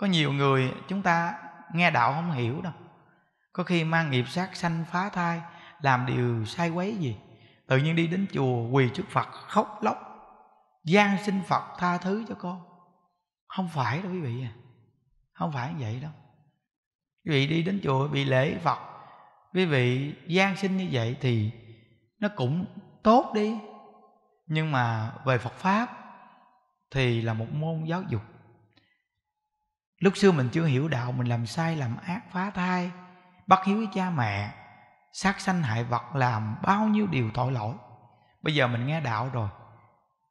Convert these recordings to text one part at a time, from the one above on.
có nhiều người chúng ta nghe đạo không hiểu đâu có khi mang nghiệp sát sanh phá thai làm điều sai quấy gì tự nhiên đi đến chùa quỳ trước phật khóc lóc gian xin phật tha thứ cho con không phải đâu quý vị à không phải như vậy đâu quý vị đi đến chùa bị lễ phật quý vị gian sinh như vậy thì nó cũng tốt đi nhưng mà về phật pháp thì là một môn giáo dục lúc xưa mình chưa hiểu đạo mình làm sai làm ác phá thai bắt hiếu với cha mẹ sát sanh hại vật làm bao nhiêu điều tội lỗi bây giờ mình nghe đạo rồi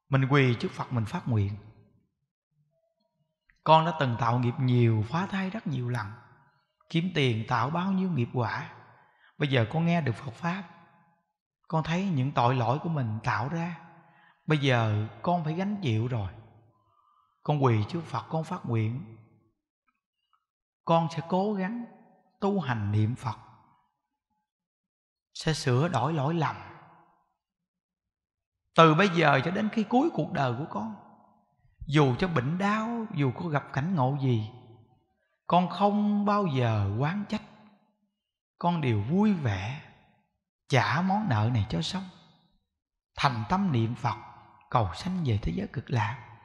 mình quỳ trước phật mình phát nguyện con đã từng tạo nghiệp nhiều phá thai rất nhiều lần kiếm tiền tạo bao nhiêu nghiệp quả bây giờ con nghe được phật pháp con thấy những tội lỗi của mình tạo ra bây giờ con phải gánh chịu rồi con quỳ trước phật con phát nguyện con sẽ cố gắng tu hành niệm phật sẽ sửa đổi lỗi lầm từ bây giờ cho đến khi cuối cuộc đời của con dù cho bệnh đau dù có gặp cảnh ngộ gì con không bao giờ quán trách con đều vui vẻ trả món nợ này cho xong thành tâm niệm phật cầu sanh về thế giới cực lạc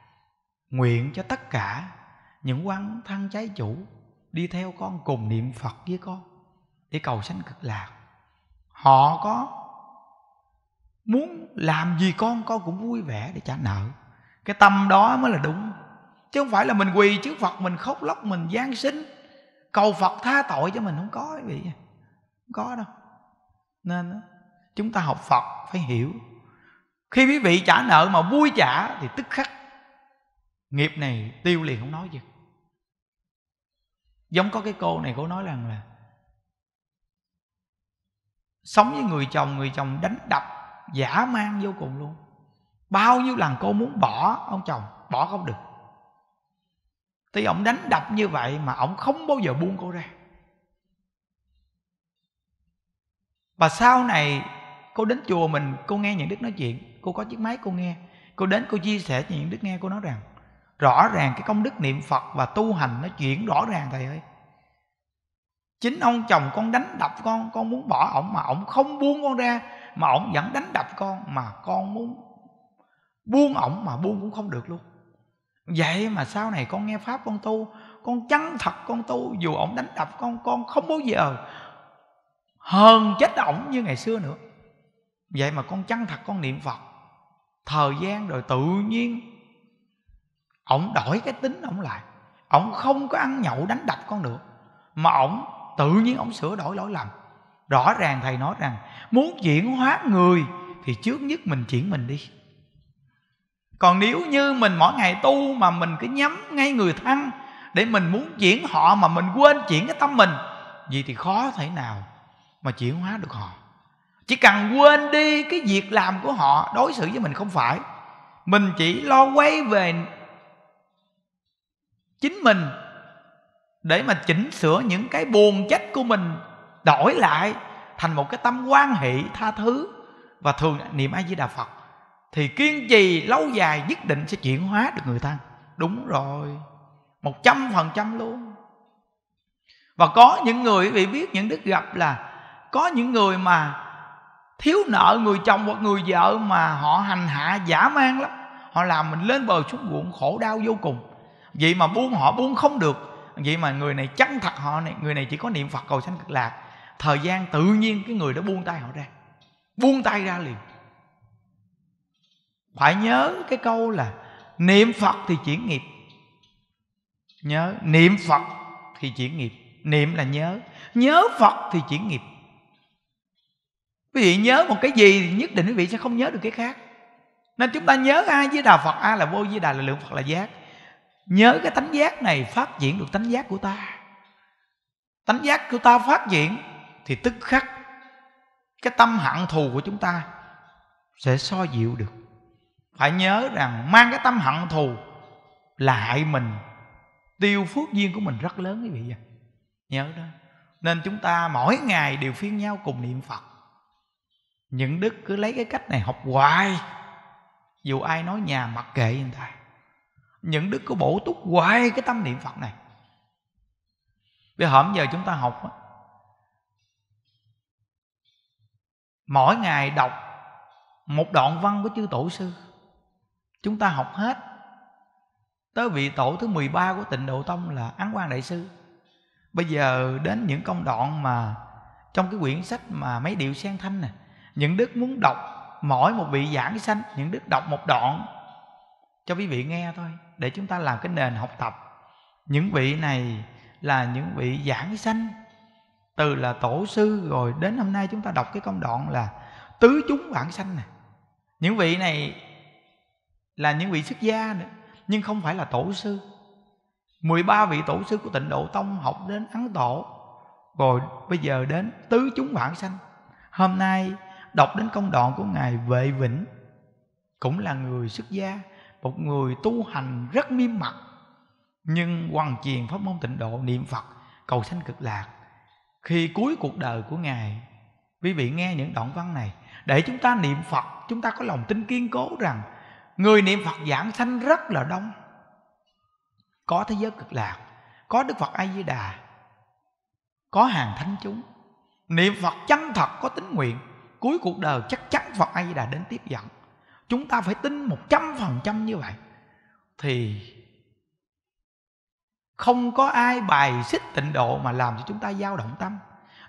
nguyện cho tất cả những quan thân trái chủ đi theo con cùng niệm phật với con để cầu sanh cực lạc họ có muốn làm gì con con cũng vui vẻ để trả nợ cái tâm đó mới là đúng chứ không phải là mình quỳ trước phật mình khóc lóc mình giáng sinh cầu phật tha tội cho mình không có quý vị không có đâu nên chúng ta học phật phải hiểu khi quý vị trả nợ mà vui trả thì tức khắc nghiệp này tiêu liền không nói gì giống có cái cô này cô nói rằng là sống với người chồng người chồng đánh đập giả mang vô cùng luôn bao nhiêu lần cô muốn bỏ ông chồng bỏ không được tuy ông đánh đập như vậy mà ông không bao giờ buông cô ra và sau này cô đến chùa mình cô nghe những đức nói chuyện cô có chiếc máy cô nghe cô đến cô chia sẻ những đức nghe cô nói rằng rõ ràng cái công đức niệm phật và tu hành nó chuyển rõ ràng thầy ơi chính ông chồng con đánh đập con con muốn bỏ ổng mà ổng không buông con ra mà ổng vẫn đánh đập con mà con muốn buông ổng mà buông cũng không được luôn vậy mà sau này con nghe pháp con tu con chắn thật con tu dù ổng đánh đập con con không bao giờ hờn chết ổng như ngày xưa nữa vậy mà con chăng thật con niệm phật thời gian rồi tự nhiên ổng đổi cái tính ổng lại ổng không có ăn nhậu đánh đập con nữa mà ổng tự nhiên ổng sửa đổi lỗi lầm rõ ràng thầy nói rằng muốn chuyển hóa người thì trước nhất mình chuyển mình đi còn nếu như mình mỗi ngày tu mà mình cứ nhắm ngay người thân để mình muốn chuyển họ mà mình quên chuyển cái tâm mình vậy thì khó thể nào mà chuyển hóa được họ chỉ cần quên đi cái việc làm của họ đối xử với mình không phải mình chỉ lo quay về chính mình để mà chỉnh sửa những cái buồn trách của mình đổi lại thành một cái tâm quan hệ tha thứ và thường niệm a di đà phật thì kiên trì lâu dài nhất định sẽ chuyển hóa được người thân đúng rồi một trăm phần trăm luôn và có những người bị biết những đức gặp là có những người mà thiếu nợ người chồng hoặc người vợ mà họ hành hạ giả man lắm họ làm mình lên bờ xuống ruộng khổ đau vô cùng vậy mà buông họ buông không được vậy mà người này chăng thật họ này người này chỉ có niệm phật cầu sanh cực lạc thời gian tự nhiên cái người đó buông tay họ ra buông tay ra liền phải nhớ cái câu là niệm phật thì chuyển nghiệp nhớ niệm phật thì chuyển nghiệp niệm là nhớ nhớ phật thì chuyển nghiệp quý vị nhớ một cái gì thì nhất định quý vị sẽ không nhớ được cái khác nên chúng ta nhớ ai với đà phật a là vô với đà là lượng phật là giác nhớ cái tánh giác này phát triển được tánh giác của ta tánh giác của ta phát triển thì tức khắc cái tâm hận thù của chúng ta sẽ so dịu được phải nhớ rằng mang cái tâm hận thù là hại mình tiêu phước duyên của mình rất lớn quý vị ạ nhớ đó nên chúng ta mỗi ngày đều phiên nhau cùng niệm phật những đức cứ lấy cái cách này học hoài dù ai nói nhà mặc kệ người ta những đức có bổ túc hoài cái tâm niệm phật này bây hổm giờ chúng ta học mỗi ngày đọc một đoạn văn của chư tổ sư chúng ta học hết tới vị tổ thứ 13 của tịnh độ tông là án quang đại sư bây giờ đến những công đoạn mà trong cái quyển sách mà mấy điệu sen thanh nè những đức muốn đọc mỗi một vị giảng sanh những đức đọc một đoạn cho quý vị nghe thôi để chúng ta làm cái nền học tập những vị này là những vị giảng sanh từ là tổ sư rồi đến hôm nay chúng ta đọc cái công đoạn là tứ chúng vãng sanh này những vị này là những vị xuất gia nữa nhưng không phải là tổ sư 13 vị tổ sư của tịnh độ tông học đến ấn tổ rồi bây giờ đến tứ chúng vãng sanh hôm nay đọc đến công đoạn của ngài vệ vĩnh cũng là người xuất gia một người tu hành rất miêm mặt nhưng hoàn chiền pháp môn tịnh độ niệm phật cầu sanh cực lạc khi cuối cuộc đời của ngài quý vị nghe những đoạn văn này để chúng ta niệm phật chúng ta có lòng tin kiên cố rằng người niệm phật giảng sanh rất là đông có thế giới cực lạc có đức phật a di đà có hàng thánh chúng niệm phật chân thật có tính nguyện cuối cuộc đời chắc chắn phật a di đà đến tiếp dẫn chúng ta phải tin một trăm phần trăm như vậy thì không có ai bài xích tịnh độ mà làm cho chúng ta dao động tâm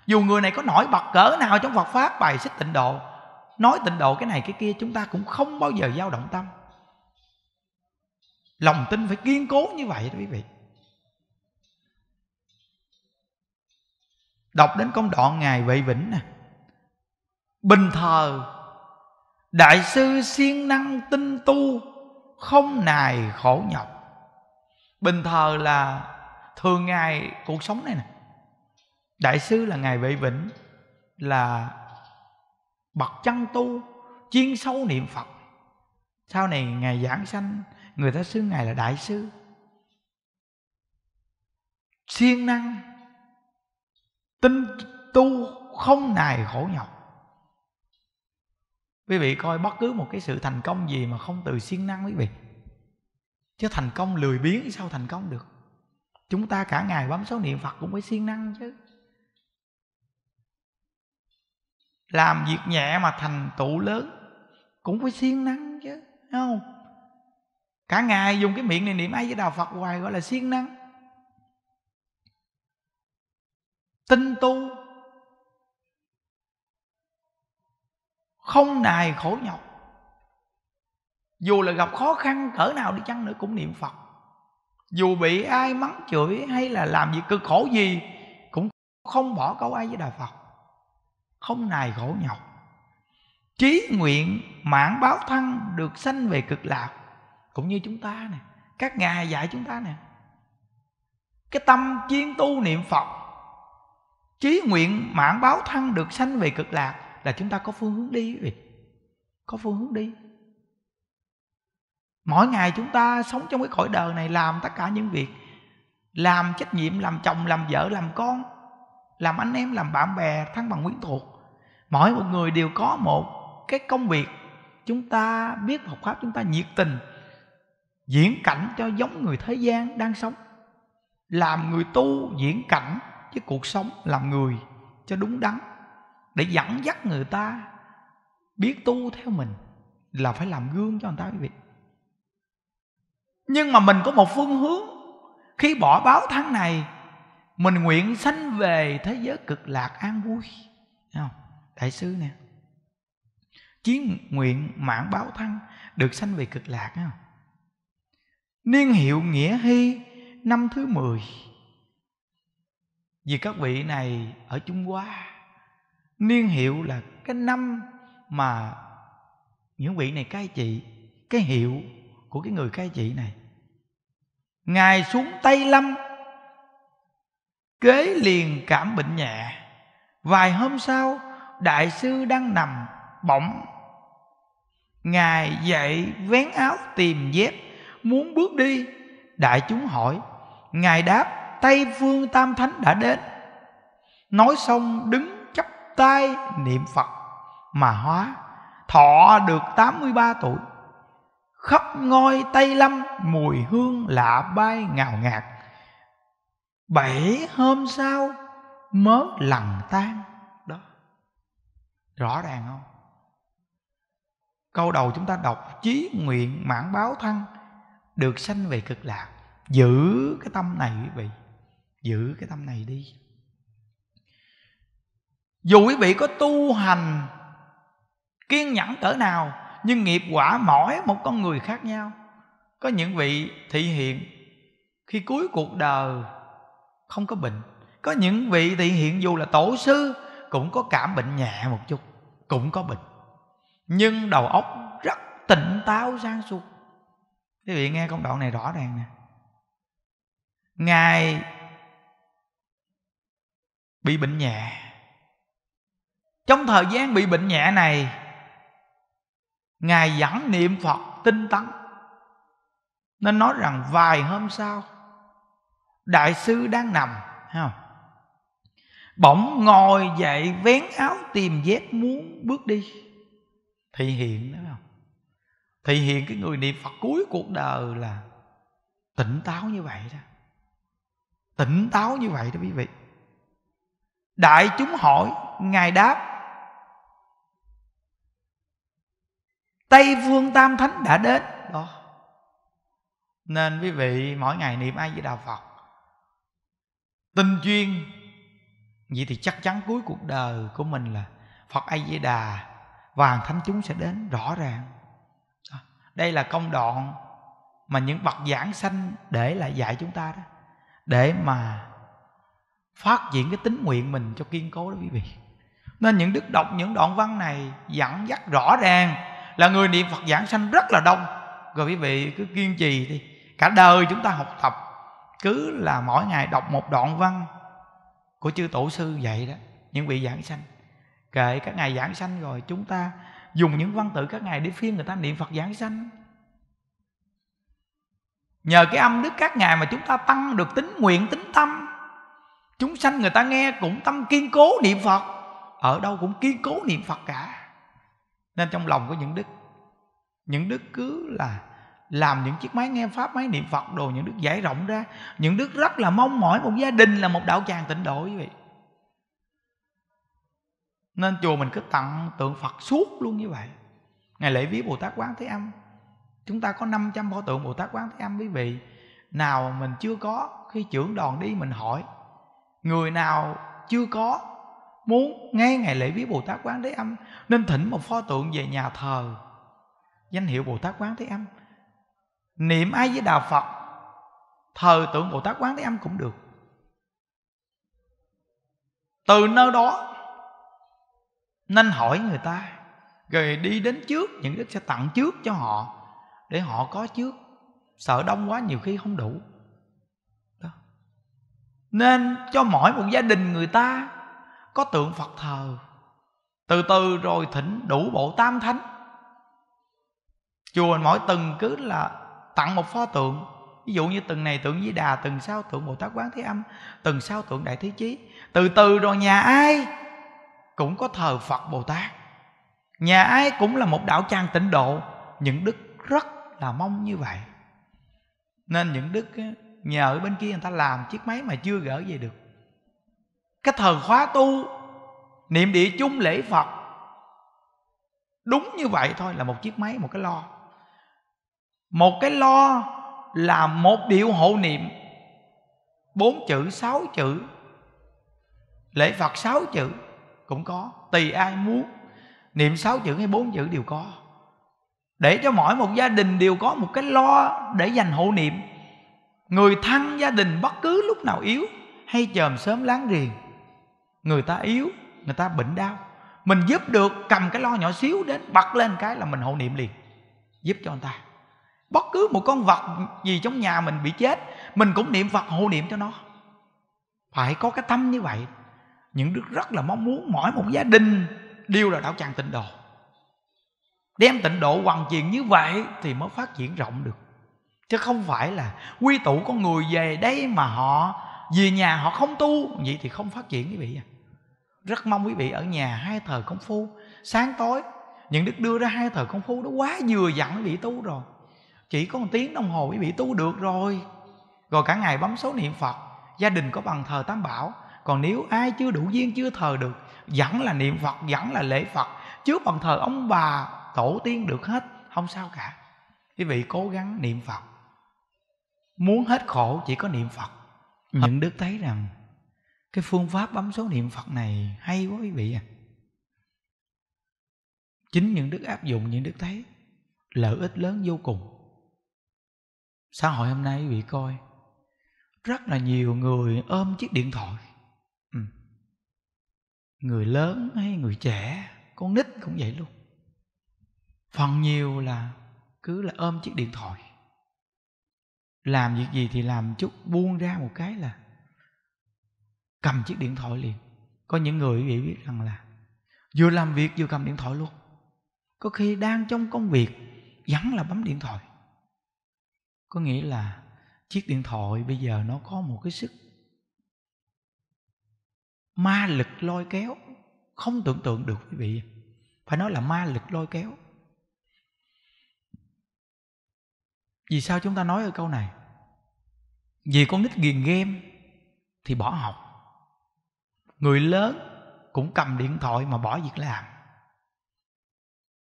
dù người này có nổi bật cỡ nào trong Phật pháp bài xích tịnh độ nói tịnh độ cái này cái kia chúng ta cũng không bao giờ dao động tâm lòng tin phải kiên cố như vậy đó quý vị đọc đến công đoạn ngài vệ vĩnh nè bình thờ đại sư siêng năng tinh tu không nài khổ nhọc bình thờ là thường ngày cuộc sống này nè đại sư là ngài vệ vĩnh là bậc chân tu chuyên sâu niệm phật sau này ngài giảng sanh người ta xưng ngài là đại sư siêng năng tinh tu không nài khổ nhọc quý vị coi bất cứ một cái sự thành công gì mà không từ siêng năng quý vị chứ thành công lười biếng sao thành công được chúng ta cả ngày bấm số niệm phật cũng phải siêng năng chứ làm việc nhẹ mà thành tựu lớn cũng phải siêng năng chứ không cả ngày dùng cái miệng này niệm ai với đạo phật hoài gọi là siêng năng tinh tu không nài khổ nhọc dù là gặp khó khăn cỡ nào đi chăng nữa cũng niệm phật dù bị ai mắng chửi hay là làm gì cực khổ gì cũng không bỏ câu ai với đà phật không nài khổ nhọc chí nguyện mãn báo thân được sanh về cực lạc cũng như chúng ta nè các ngài dạy chúng ta nè cái tâm chuyên tu niệm phật chí nguyện mãn báo thân được sanh về cực lạc là chúng ta có phương hướng đi quý vị có phương hướng đi mỗi ngày chúng ta sống trong cái cõi đời này làm tất cả những việc làm trách nhiệm làm chồng làm vợ làm con làm anh em làm bạn bè thăng bằng quyến thuộc mỗi một người đều có một cái công việc chúng ta biết học pháp chúng ta nhiệt tình diễn cảnh cho giống người thế gian đang sống làm người tu diễn cảnh với cuộc sống làm người cho đúng đắn để dẫn dắt người ta biết tu theo mình là phải làm gương cho người ta quý vị nhưng mà mình có một phương hướng khi bỏ báo thân này mình nguyện sanh về thế giới cực lạc an vui Thấy không đại sư nè chiến nguyện mãn báo thân được sanh về cực lạc không? niên hiệu nghĩa hy năm thứ 10 vì các vị này ở trung hoa niên hiệu là cái năm mà những vị này cai trị cái hiệu của cái người cai trị này ngài xuống tây lâm kế liền cảm bệnh nhẹ vài hôm sau đại sư đang nằm bỗng ngài dậy vén áo tìm dép muốn bước đi đại chúng hỏi ngài đáp tây phương tam thánh đã đến nói xong đứng tay niệm Phật mà hóa Thọ được 83 tuổi Khắp ngôi Tây Lâm mùi hương lạ bay ngào ngạt Bảy hôm sau mớ lằn tan Đó Rõ ràng không? Câu đầu chúng ta đọc Chí nguyện mãn báo thân Được sanh về cực lạc Giữ cái tâm này quý vị Giữ cái tâm này đi dù quý vị có tu hành kiên nhẫn cỡ nào nhưng nghiệp quả mỗi một con người khác nhau có những vị thị hiện khi cuối cuộc đời không có bệnh có những vị thị hiện dù là tổ sư cũng có cảm bệnh nhẹ một chút cũng có bệnh nhưng đầu óc rất tỉnh táo sáng suốt quý vị nghe công đoạn này rõ ràng nè ngài bị bệnh nhẹ trong thời gian bị bệnh nhẹ này ngài dẫn niệm phật tinh tấn nên nói rằng vài hôm sau đại sư đang nằm không? bỗng ngồi dậy vén áo tìm dép muốn bước đi thì hiện đó không thì hiện cái người niệm phật cuối cuộc đời là tỉnh táo như vậy đó tỉnh táo như vậy đó quý vị đại chúng hỏi ngài đáp tây phương tam thánh đã đến đó nên quý vị mỗi ngày niệm ai với đạo phật tinh chuyên vậy thì chắc chắn cuối cuộc đời của mình là phật a di đà vàng thánh chúng sẽ đến rõ ràng đây là công đoạn mà những bậc giảng sanh để lại dạy chúng ta đó để mà phát triển cái tính nguyện mình cho kiên cố đó quý vị nên những đức đọc những đoạn văn này dẫn dắt rõ ràng là người niệm phật giảng sanh rất là đông rồi quý vị cứ kiên trì đi cả đời chúng ta học tập cứ là mỗi ngày đọc một đoạn văn của chư tổ sư vậy đó những vị giảng sanh kệ các ngài giảng sanh rồi chúng ta dùng những văn tự các ngài để phiên người ta niệm phật giảng sanh nhờ cái âm đức các ngài mà chúng ta tăng được tính nguyện tính tâm chúng sanh người ta nghe cũng tâm kiên cố niệm phật ở đâu cũng kiên cố niệm phật cả nên trong lòng của những đức những đức cứ là làm những chiếc máy nghe pháp máy niệm phật đồ những đức giải rộng ra những đức rất là mong mỏi một gia đình là một đạo tràng tịnh độ quý vị nên chùa mình cứ tặng tượng phật suốt luôn như vậy ngày lễ vía bồ tát quán thế âm chúng ta có 500 pho tượng bồ tát quán thế âm quý vị nào mình chưa có khi trưởng đoàn đi mình hỏi người nào chưa có muốn ngay ngày lễ viếng bồ tát quán thế âm nên thỉnh một pho tượng về nhà thờ danh hiệu bồ tát quán thế âm niệm ai với đạo phật thờ tượng bồ tát quán thế âm cũng được từ nơi đó nên hỏi người ta rồi đi đến trước những đức sẽ tặng trước cho họ để họ có trước sợ đông quá nhiều khi không đủ đó. nên cho mỗi một gia đình người ta có tượng phật thờ từ từ rồi thỉnh đủ bộ tam thánh chùa mỗi từng cứ là tặng một pho tượng ví dụ như từng này tượng di đà từng sau tượng bồ tát quán thế âm từng sau tượng đại thế chí từ từ rồi nhà ai cũng có thờ phật bồ tát nhà ai cũng là một đạo tràng tịnh độ những đức rất là mong như vậy nên những đức nhờ ở bên kia người ta làm chiếc máy mà chưa gỡ về được cái thời khóa tu niệm địa chung lễ phật đúng như vậy thôi là một chiếc máy một cái lo một cái lo là một điệu hộ niệm bốn chữ sáu chữ lễ phật sáu chữ cũng có tùy ai muốn niệm sáu chữ hay bốn chữ đều có để cho mỗi một gia đình đều có một cái lo để dành hộ niệm người thân gia đình bất cứ lúc nào yếu hay chòm sớm láng giềng người ta yếu người ta bệnh đau mình giúp được cầm cái lo nhỏ xíu đến bật lên cái là mình hộ niệm liền giúp cho người ta bất cứ một con vật gì trong nhà mình bị chết mình cũng niệm phật hộ niệm cho nó phải có cái tâm như vậy những đức rất là mong muốn mỗi một gia đình đều là đạo tràng tịnh độ đem tịnh độ hoàn thiện như vậy thì mới phát triển rộng được chứ không phải là quy tụ con người về đây mà họ về nhà họ không tu vậy thì không phát triển quý vị à rất mong quý vị ở nhà hai thời công phu sáng tối những đức đưa ra hai thời công phu đó quá vừa dặn quý vị tu rồi chỉ có một tiếng đồng hồ quý vị tu được rồi rồi cả ngày bấm số niệm phật gia đình có bằng thờ tam bảo còn nếu ai chưa đủ duyên chưa thờ được vẫn là niệm phật vẫn là lễ phật trước bằng thờ ông bà tổ tiên được hết không sao cả quý vị cố gắng niệm phật muốn hết khổ chỉ có niệm phật ừ. những đức thấy rằng cái phương pháp bấm số niệm phật này hay quá quý vị à chính những đức áp dụng những đức thấy lợi ích lớn vô cùng xã hội hôm nay quý vị coi rất là nhiều người ôm chiếc điện thoại ừ. người lớn hay người trẻ con nít cũng vậy luôn phần nhiều là cứ là ôm chiếc điện thoại làm việc gì thì làm chút buông ra một cái là cầm chiếc điện thoại liền có những người quý vị biết rằng là vừa làm việc vừa cầm điện thoại luôn có khi đang trong công việc vẫn là bấm điện thoại có nghĩa là chiếc điện thoại bây giờ nó có một cái sức ma lực lôi kéo không tưởng tượng được quý vị phải nói là ma lực lôi kéo vì sao chúng ta nói ở câu này vì con nít ghiền game thì bỏ học người lớn cũng cầm điện thoại mà bỏ việc làm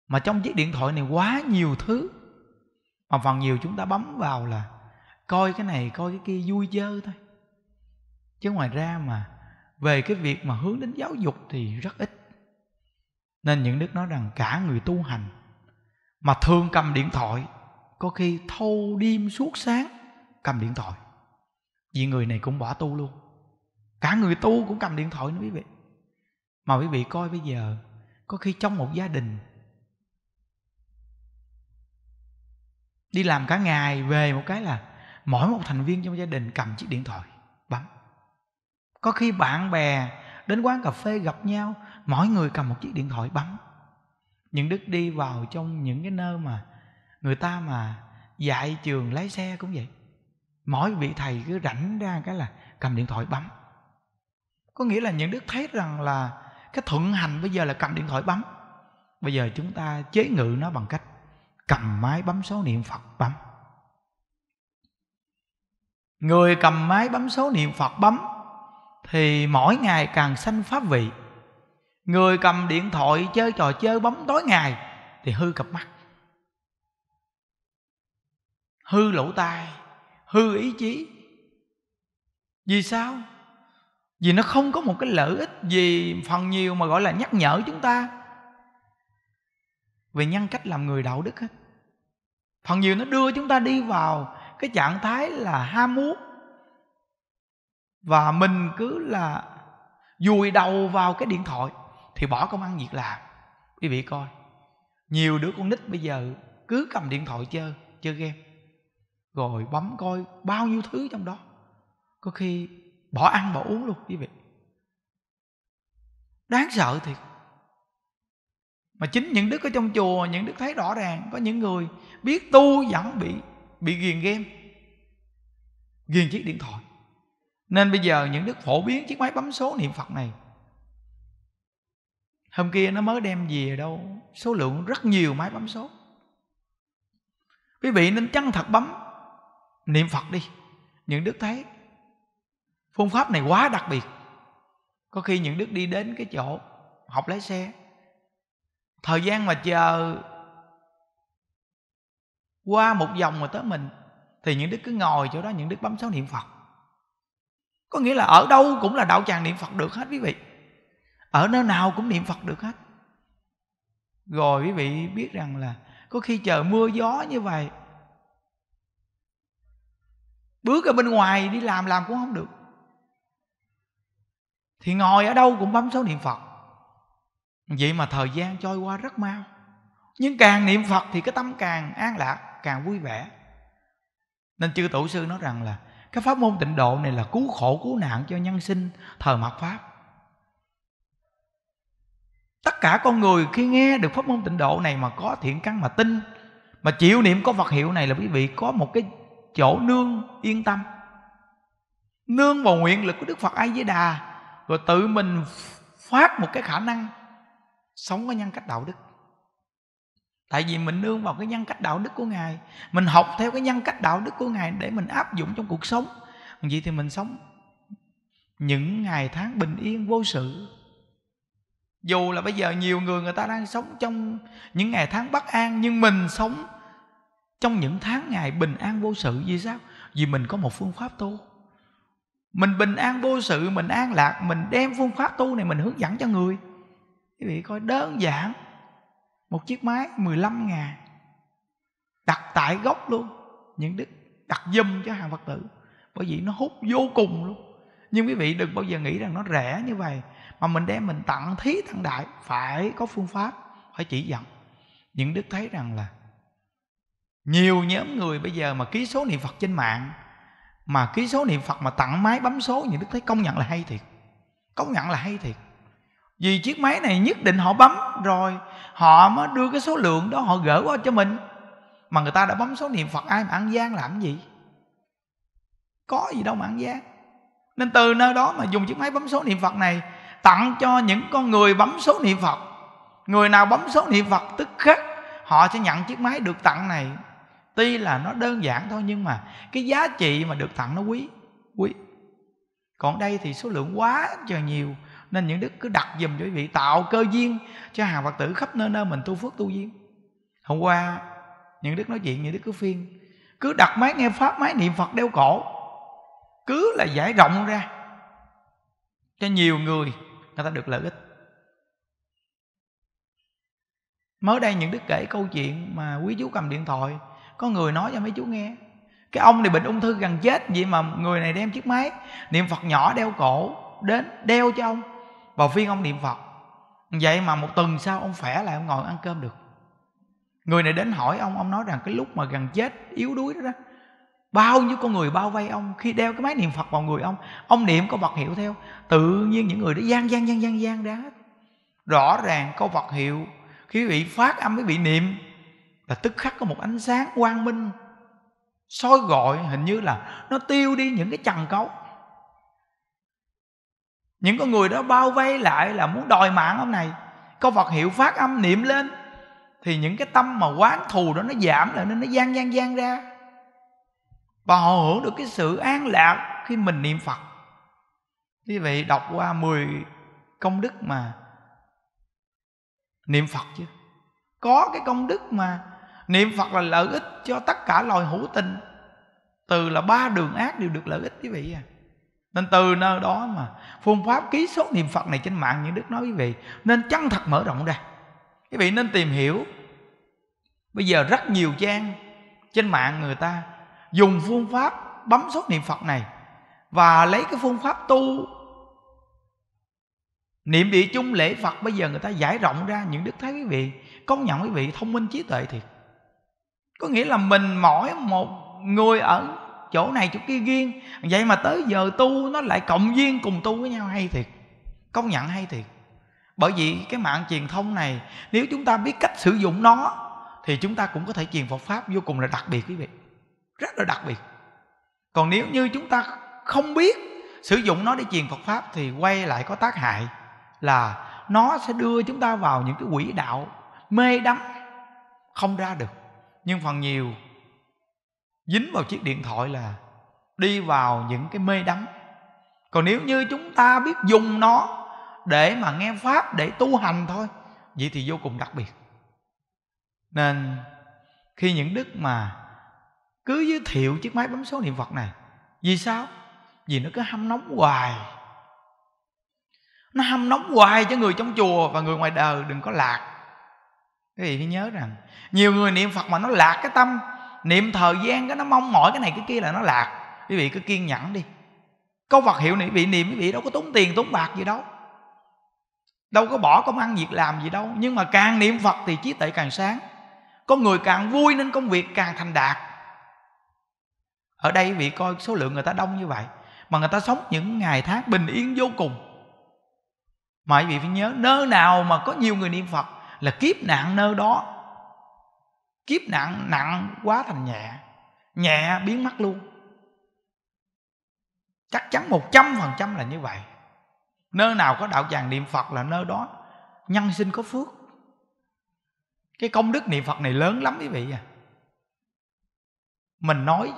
mà trong chiếc điện thoại này quá nhiều thứ mà phần nhiều chúng ta bấm vào là coi cái này coi cái kia vui chơi thôi chứ ngoài ra mà về cái việc mà hướng đến giáo dục thì rất ít nên những đức nói rằng cả người tu hành mà thường cầm điện thoại có khi thâu đêm suốt sáng cầm điện thoại vì người này cũng bỏ tu luôn cả người tu cũng cầm điện thoại nữa quý vị mà quý vị coi bây giờ có khi trong một gia đình đi làm cả ngày về một cái là mỗi một thành viên trong gia đình cầm chiếc điện thoại bấm có khi bạn bè đến quán cà phê gặp nhau mỗi người cầm một chiếc điện thoại bấm những đức đi vào trong những cái nơi mà người ta mà dạy trường lái xe cũng vậy mỗi vị thầy cứ rảnh ra cái là cầm điện thoại bấm có nghĩa là những đức thấy rằng là cái thuận hành bây giờ là cầm điện thoại bấm bây giờ chúng ta chế ngự nó bằng cách cầm máy bấm số niệm phật bấm người cầm máy bấm số niệm phật bấm thì mỗi ngày càng sanh pháp vị người cầm điện thoại chơi trò chơi bấm tối ngày thì hư cặp mắt hư lỗ tai hư ý chí vì sao vì nó không có một cái lợi ích gì phần nhiều mà gọi là nhắc nhở chúng ta về nhân cách làm người đạo đức hết phần nhiều nó đưa chúng ta đi vào cái trạng thái là ham muốn và mình cứ là vùi đầu vào cái điện thoại thì bỏ công ăn việc làm quý vị coi nhiều đứa con nít bây giờ cứ cầm điện thoại chơi chơi game rồi bấm coi bao nhiêu thứ trong đó có khi bỏ ăn bỏ uống luôn quý vị đáng sợ thiệt mà chính những đức ở trong chùa những đức thấy rõ ràng có những người biết tu vẫn bị bị ghiền game ghiền chiếc điện thoại nên bây giờ những đức phổ biến chiếc máy bấm số niệm phật này hôm kia nó mới đem về đâu số lượng rất nhiều máy bấm số quý vị nên chân thật bấm niệm phật đi những đức thấy phương pháp này quá đặc biệt có khi những đức đi đến cái chỗ học lái xe thời gian mà chờ qua một vòng mà tới mình thì những đức cứ ngồi chỗ đó những đức bấm số niệm phật có nghĩa là ở đâu cũng là đạo tràng niệm phật được hết quý vị ở nơi nào cũng niệm phật được hết rồi quý vị biết rằng là có khi chờ mưa gió như vậy bước ở bên ngoài đi làm làm cũng không được thì ngồi ở đâu cũng bấm số niệm phật vậy mà thời gian trôi qua rất mau nhưng càng niệm phật thì cái tâm càng an lạc càng vui vẻ nên chư tổ sư nói rằng là cái pháp môn tịnh độ này là cứu khổ cứu nạn cho nhân sinh thời mặt pháp tất cả con người khi nghe được pháp môn tịnh độ này mà có thiện căn mà tin mà chịu niệm có vật hiệu này là quý vị có một cái chỗ nương yên tâm nương vào nguyện lực của đức phật a di đà rồi tự mình phát một cái khả năng sống có nhân cách đạo đức tại vì mình nương vào cái nhân cách đạo đức của ngài mình học theo cái nhân cách đạo đức của ngài để mình áp dụng trong cuộc sống vậy thì mình sống những ngày tháng bình yên vô sự dù là bây giờ nhiều người người ta đang sống trong những ngày tháng bất an nhưng mình sống trong những tháng ngày bình an vô sự vì sao vì mình có một phương pháp tu mình bình an vô sự mình an lạc mình đem phương pháp tu này mình hướng dẫn cho người quý vị coi đơn giản một chiếc máy 15 ngàn đặt tại gốc luôn những đức đặt dâm cho hàng phật tử bởi vì nó hút vô cùng luôn nhưng quý vị đừng bao giờ nghĩ rằng nó rẻ như vậy mà mình đem mình tặng thí tặng đại phải có phương pháp phải chỉ dẫn những đức thấy rằng là nhiều nhóm người bây giờ mà ký số niệm phật trên mạng mà ký số niệm phật mà tặng máy bấm số thì đức thấy công nhận là hay thiệt công nhận là hay thiệt vì chiếc máy này nhất định họ bấm rồi họ mới đưa cái số lượng đó họ gỡ qua cho mình mà người ta đã bấm số niệm phật ai mà ăn gian làm gì có gì đâu mà ăn gian nên từ nơi đó mà dùng chiếc máy bấm số niệm phật này tặng cho những con người bấm số niệm phật người nào bấm số niệm phật tức khắc họ sẽ nhận chiếc máy được tặng này tuy là nó đơn giản thôi nhưng mà cái giá trị mà được tặng nó quý quý còn đây thì số lượng quá trời nhiều nên những đức cứ đặt dùm cho quý vị tạo cơ duyên cho hàng phật tử khắp nơi nơi mình tu phước tu duyên hôm qua những đức nói chuyện những đức cứ phiên cứ đặt máy nghe pháp máy niệm phật đeo cổ cứ là giải rộng ra cho nhiều người người ta được lợi ích mới đây những đức kể câu chuyện mà quý chú cầm điện thoại có người nói cho mấy chú nghe cái ông này bệnh ung thư gần chết vậy mà người này đem chiếc máy niệm phật nhỏ đeo cổ đến đeo cho ông vào phiên ông niệm phật vậy mà một tuần sau ông khỏe lại ông ngồi ăn cơm được người này đến hỏi ông ông nói rằng cái lúc mà gần chết yếu đuối đó đó bao nhiêu con người bao vây ông khi đeo cái máy niệm phật vào người ông ông niệm có vật hiệu theo tự nhiên những người đó gian gian gian gian gian đá rõ ràng có vật hiệu khi bị phát âm quý bị niệm là tức khắc có một ánh sáng quang minh soi gọi hình như là nó tiêu đi những cái trần cấu những con người đó bao vây lại là muốn đòi mạng ông này câu phật hiệu phát âm niệm lên thì những cái tâm mà quán thù đó nó giảm lại nên nó gian gian gian ra và họ hưởng được cái sự an lạc khi mình niệm phật quý vị đọc qua 10 công đức mà niệm phật chứ có cái công đức mà niệm phật là lợi ích cho tất cả loài hữu tình từ là ba đường ác đều được lợi ích quý vị à nên từ nơi đó mà phương pháp ký số niệm phật này trên mạng như đức nói quý vị nên chân thật mở rộng ra quý vị nên tìm hiểu bây giờ rất nhiều trang trên mạng người ta dùng phương pháp bấm số niệm phật này và lấy cái phương pháp tu niệm địa chung lễ phật bây giờ người ta giải rộng ra những đức thấy quý vị công nhận quý vị thông minh trí tuệ thiệt có nghĩa là mình mỗi một người ở chỗ này chỗ kia riêng vậy mà tới giờ tu nó lại cộng duyên cùng tu với nhau hay thiệt công nhận hay thiệt bởi vì cái mạng truyền thông này nếu chúng ta biết cách sử dụng nó thì chúng ta cũng có thể truyền Phật pháp vô cùng là đặc biệt quý vị rất là đặc biệt còn nếu như chúng ta không biết sử dụng nó để truyền Phật pháp thì quay lại có tác hại là nó sẽ đưa chúng ta vào những cái quỹ đạo mê đắm không ra được nhưng phần nhiều dính vào chiếc điện thoại là đi vào những cái mê đắm còn nếu như chúng ta biết dùng nó để mà nghe pháp để tu hành thôi vậy thì vô cùng đặc biệt nên khi những đức mà cứ giới thiệu chiếc máy bấm số niệm phật này vì sao vì nó cứ hâm nóng hoài nó hâm nóng hoài cho người trong chùa và người ngoài đời đừng có lạc Quý vị phải nhớ rằng Nhiều người niệm Phật mà nó lạc cái tâm Niệm thời gian cái nó mong mỏi cái này cái kia là nó lạc Quý vị cứ kiên nhẫn đi Câu Phật hiệu này quý vị niệm quý vị đâu có tốn tiền tốn bạc gì đâu Đâu có bỏ công ăn việc làm gì đâu Nhưng mà càng niệm Phật thì trí tuệ càng sáng Con người càng vui nên công việc càng thành đạt Ở đây quý vị coi số lượng người ta đông như vậy Mà người ta sống những ngày tháng bình yên vô cùng Mà quý vị phải nhớ Nơi nào mà có nhiều người niệm Phật là kiếp nạn nơi đó kiếp nạn nặng quá thành nhẹ nhẹ biến mất luôn chắc chắn một trăm phần trăm là như vậy nơi nào có đạo tràng niệm phật là nơi đó nhân sinh có phước cái công đức niệm phật này lớn lắm quý vị à mình nói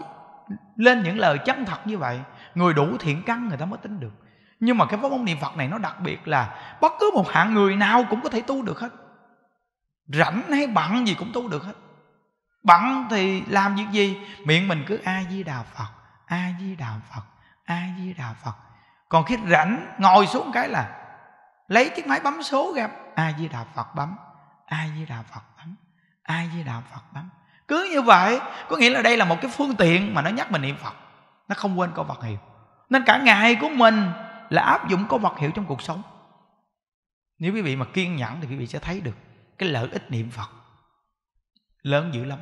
lên những lời chân thật như vậy người đủ thiện căn người ta mới tin được nhưng mà cái pháp môn niệm phật này nó đặc biệt là bất cứ một hạng người nào cũng có thể tu được hết rảnh hay bận gì cũng tu được hết bận thì làm việc gì miệng mình cứ a di đà phật a di đà phật a di đà phật còn khi rảnh ngồi xuống cái là lấy chiếc máy bấm số ra a di đà phật bấm a di đà phật bấm a di đà phật bấm cứ như vậy có nghĩa là đây là một cái phương tiện mà nó nhắc mình niệm phật nó không quên câu vật hiệu nên cả ngày của mình là áp dụng câu vật hiệu trong cuộc sống nếu quý vị mà kiên nhẫn thì quý vị sẽ thấy được cái lợi ích niệm phật lớn dữ lắm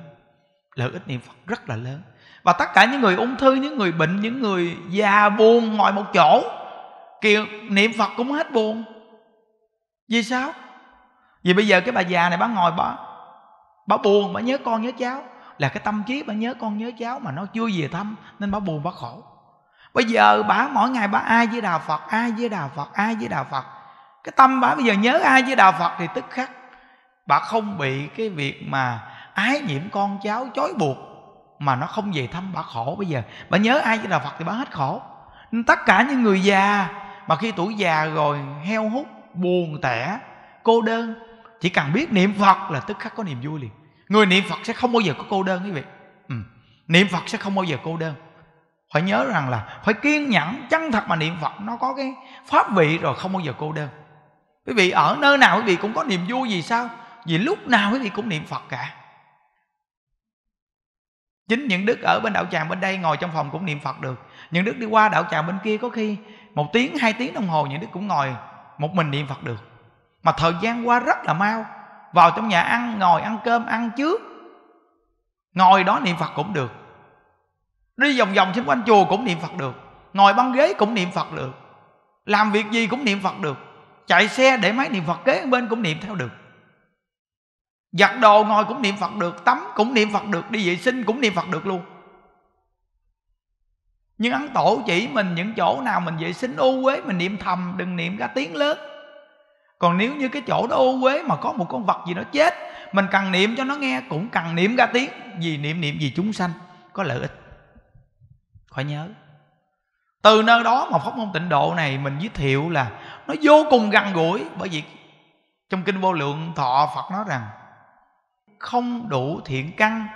lợi ích niệm phật rất là lớn và tất cả những người ung thư những người bệnh những người già buồn ngồi một chỗ kiều niệm phật cũng hết buồn vì sao vì bây giờ cái bà già này bà ngồi bà bà buồn bà nhớ con nhớ cháu là cái tâm trí bà nhớ con nhớ cháu mà nó chưa về thăm nên bà buồn bà khổ bây giờ bà mỗi ngày bà ai với đà phật ai với đà phật ai với đà phật cái tâm bà bây giờ nhớ ai với đà phật thì tức khắc bà không bị cái việc mà ái nhiễm con cháu chói buộc mà nó không về thăm bà khổ bây giờ bà nhớ ai với đạo phật thì bà hết khổ nên tất cả những người già mà khi tuổi già rồi heo hút buồn tẻ cô đơn chỉ cần biết niệm phật là tức khắc có niềm vui liền người niệm phật sẽ không bao giờ có cô đơn quý vị ừ. niệm phật sẽ không bao giờ cô đơn phải nhớ rằng là phải kiên nhẫn chân thật mà niệm phật nó có cái pháp vị rồi không bao giờ cô đơn quý vị ở nơi nào quý vị cũng có niềm vui gì sao vì lúc nào quý vị cũng niệm phật cả chính những đức ở bên đạo tràng bên đây ngồi trong phòng cũng niệm phật được những đức đi qua đạo tràng bên kia có khi một tiếng hai tiếng đồng hồ những đức cũng ngồi một mình niệm phật được mà thời gian qua rất là mau vào trong nhà ăn ngồi ăn cơm ăn trước ngồi đó niệm phật cũng được đi vòng vòng xung quanh chùa cũng niệm phật được ngồi băng ghế cũng niệm phật được làm việc gì cũng niệm phật được chạy xe để máy niệm phật kế bên cũng niệm theo được giặt đồ ngồi cũng niệm phật được tắm cũng niệm phật được đi vệ sinh cũng niệm phật được luôn nhưng ấn tổ chỉ mình những chỗ nào mình vệ sinh ô uế mình niệm thầm đừng niệm ra tiếng lớn còn nếu như cái chỗ đó ô uế mà có một con vật gì nó chết mình cần niệm cho nó nghe cũng cần niệm ra tiếng vì niệm niệm vì chúng sanh có lợi ích phải nhớ từ nơi đó mà pháp môn tịnh độ này mình giới thiệu là nó vô cùng gần gũi bởi vì trong kinh vô lượng thọ phật nói rằng không đủ thiện căn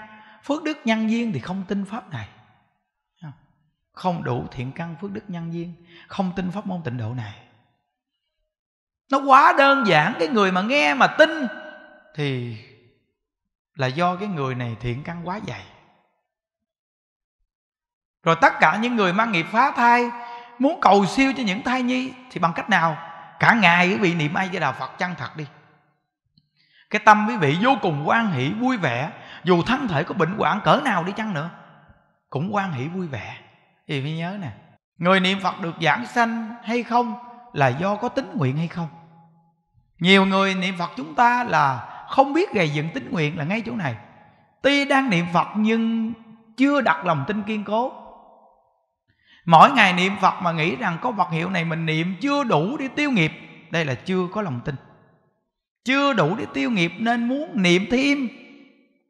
phước đức nhân duyên thì không tin pháp này không đủ thiện căn phước đức nhân duyên không tin pháp môn tịnh độ này nó quá đơn giản cái người mà nghe mà tin thì là do cái người này thiện căn quá dày rồi tất cả những người mang nghiệp phá thai muốn cầu siêu cho những thai nhi thì bằng cách nào cả ngày quý vị niệm ai với đạo phật chân thật đi cái tâm quý vị vô cùng quan hỷ vui vẻ dù thân thể có bệnh hoạn cỡ nào đi chăng nữa cũng quan hỷ vui vẻ thì phải nhớ nè người niệm phật được giảng sanh hay không là do có tính nguyện hay không nhiều người niệm phật chúng ta là không biết gầy dựng tính nguyện là ngay chỗ này tuy đang niệm phật nhưng chưa đặt lòng tin kiên cố mỗi ngày niệm phật mà nghĩ rằng có vật hiệu này mình niệm chưa đủ để tiêu nghiệp đây là chưa có lòng tin chưa đủ để tiêu nghiệp nên muốn niệm thêm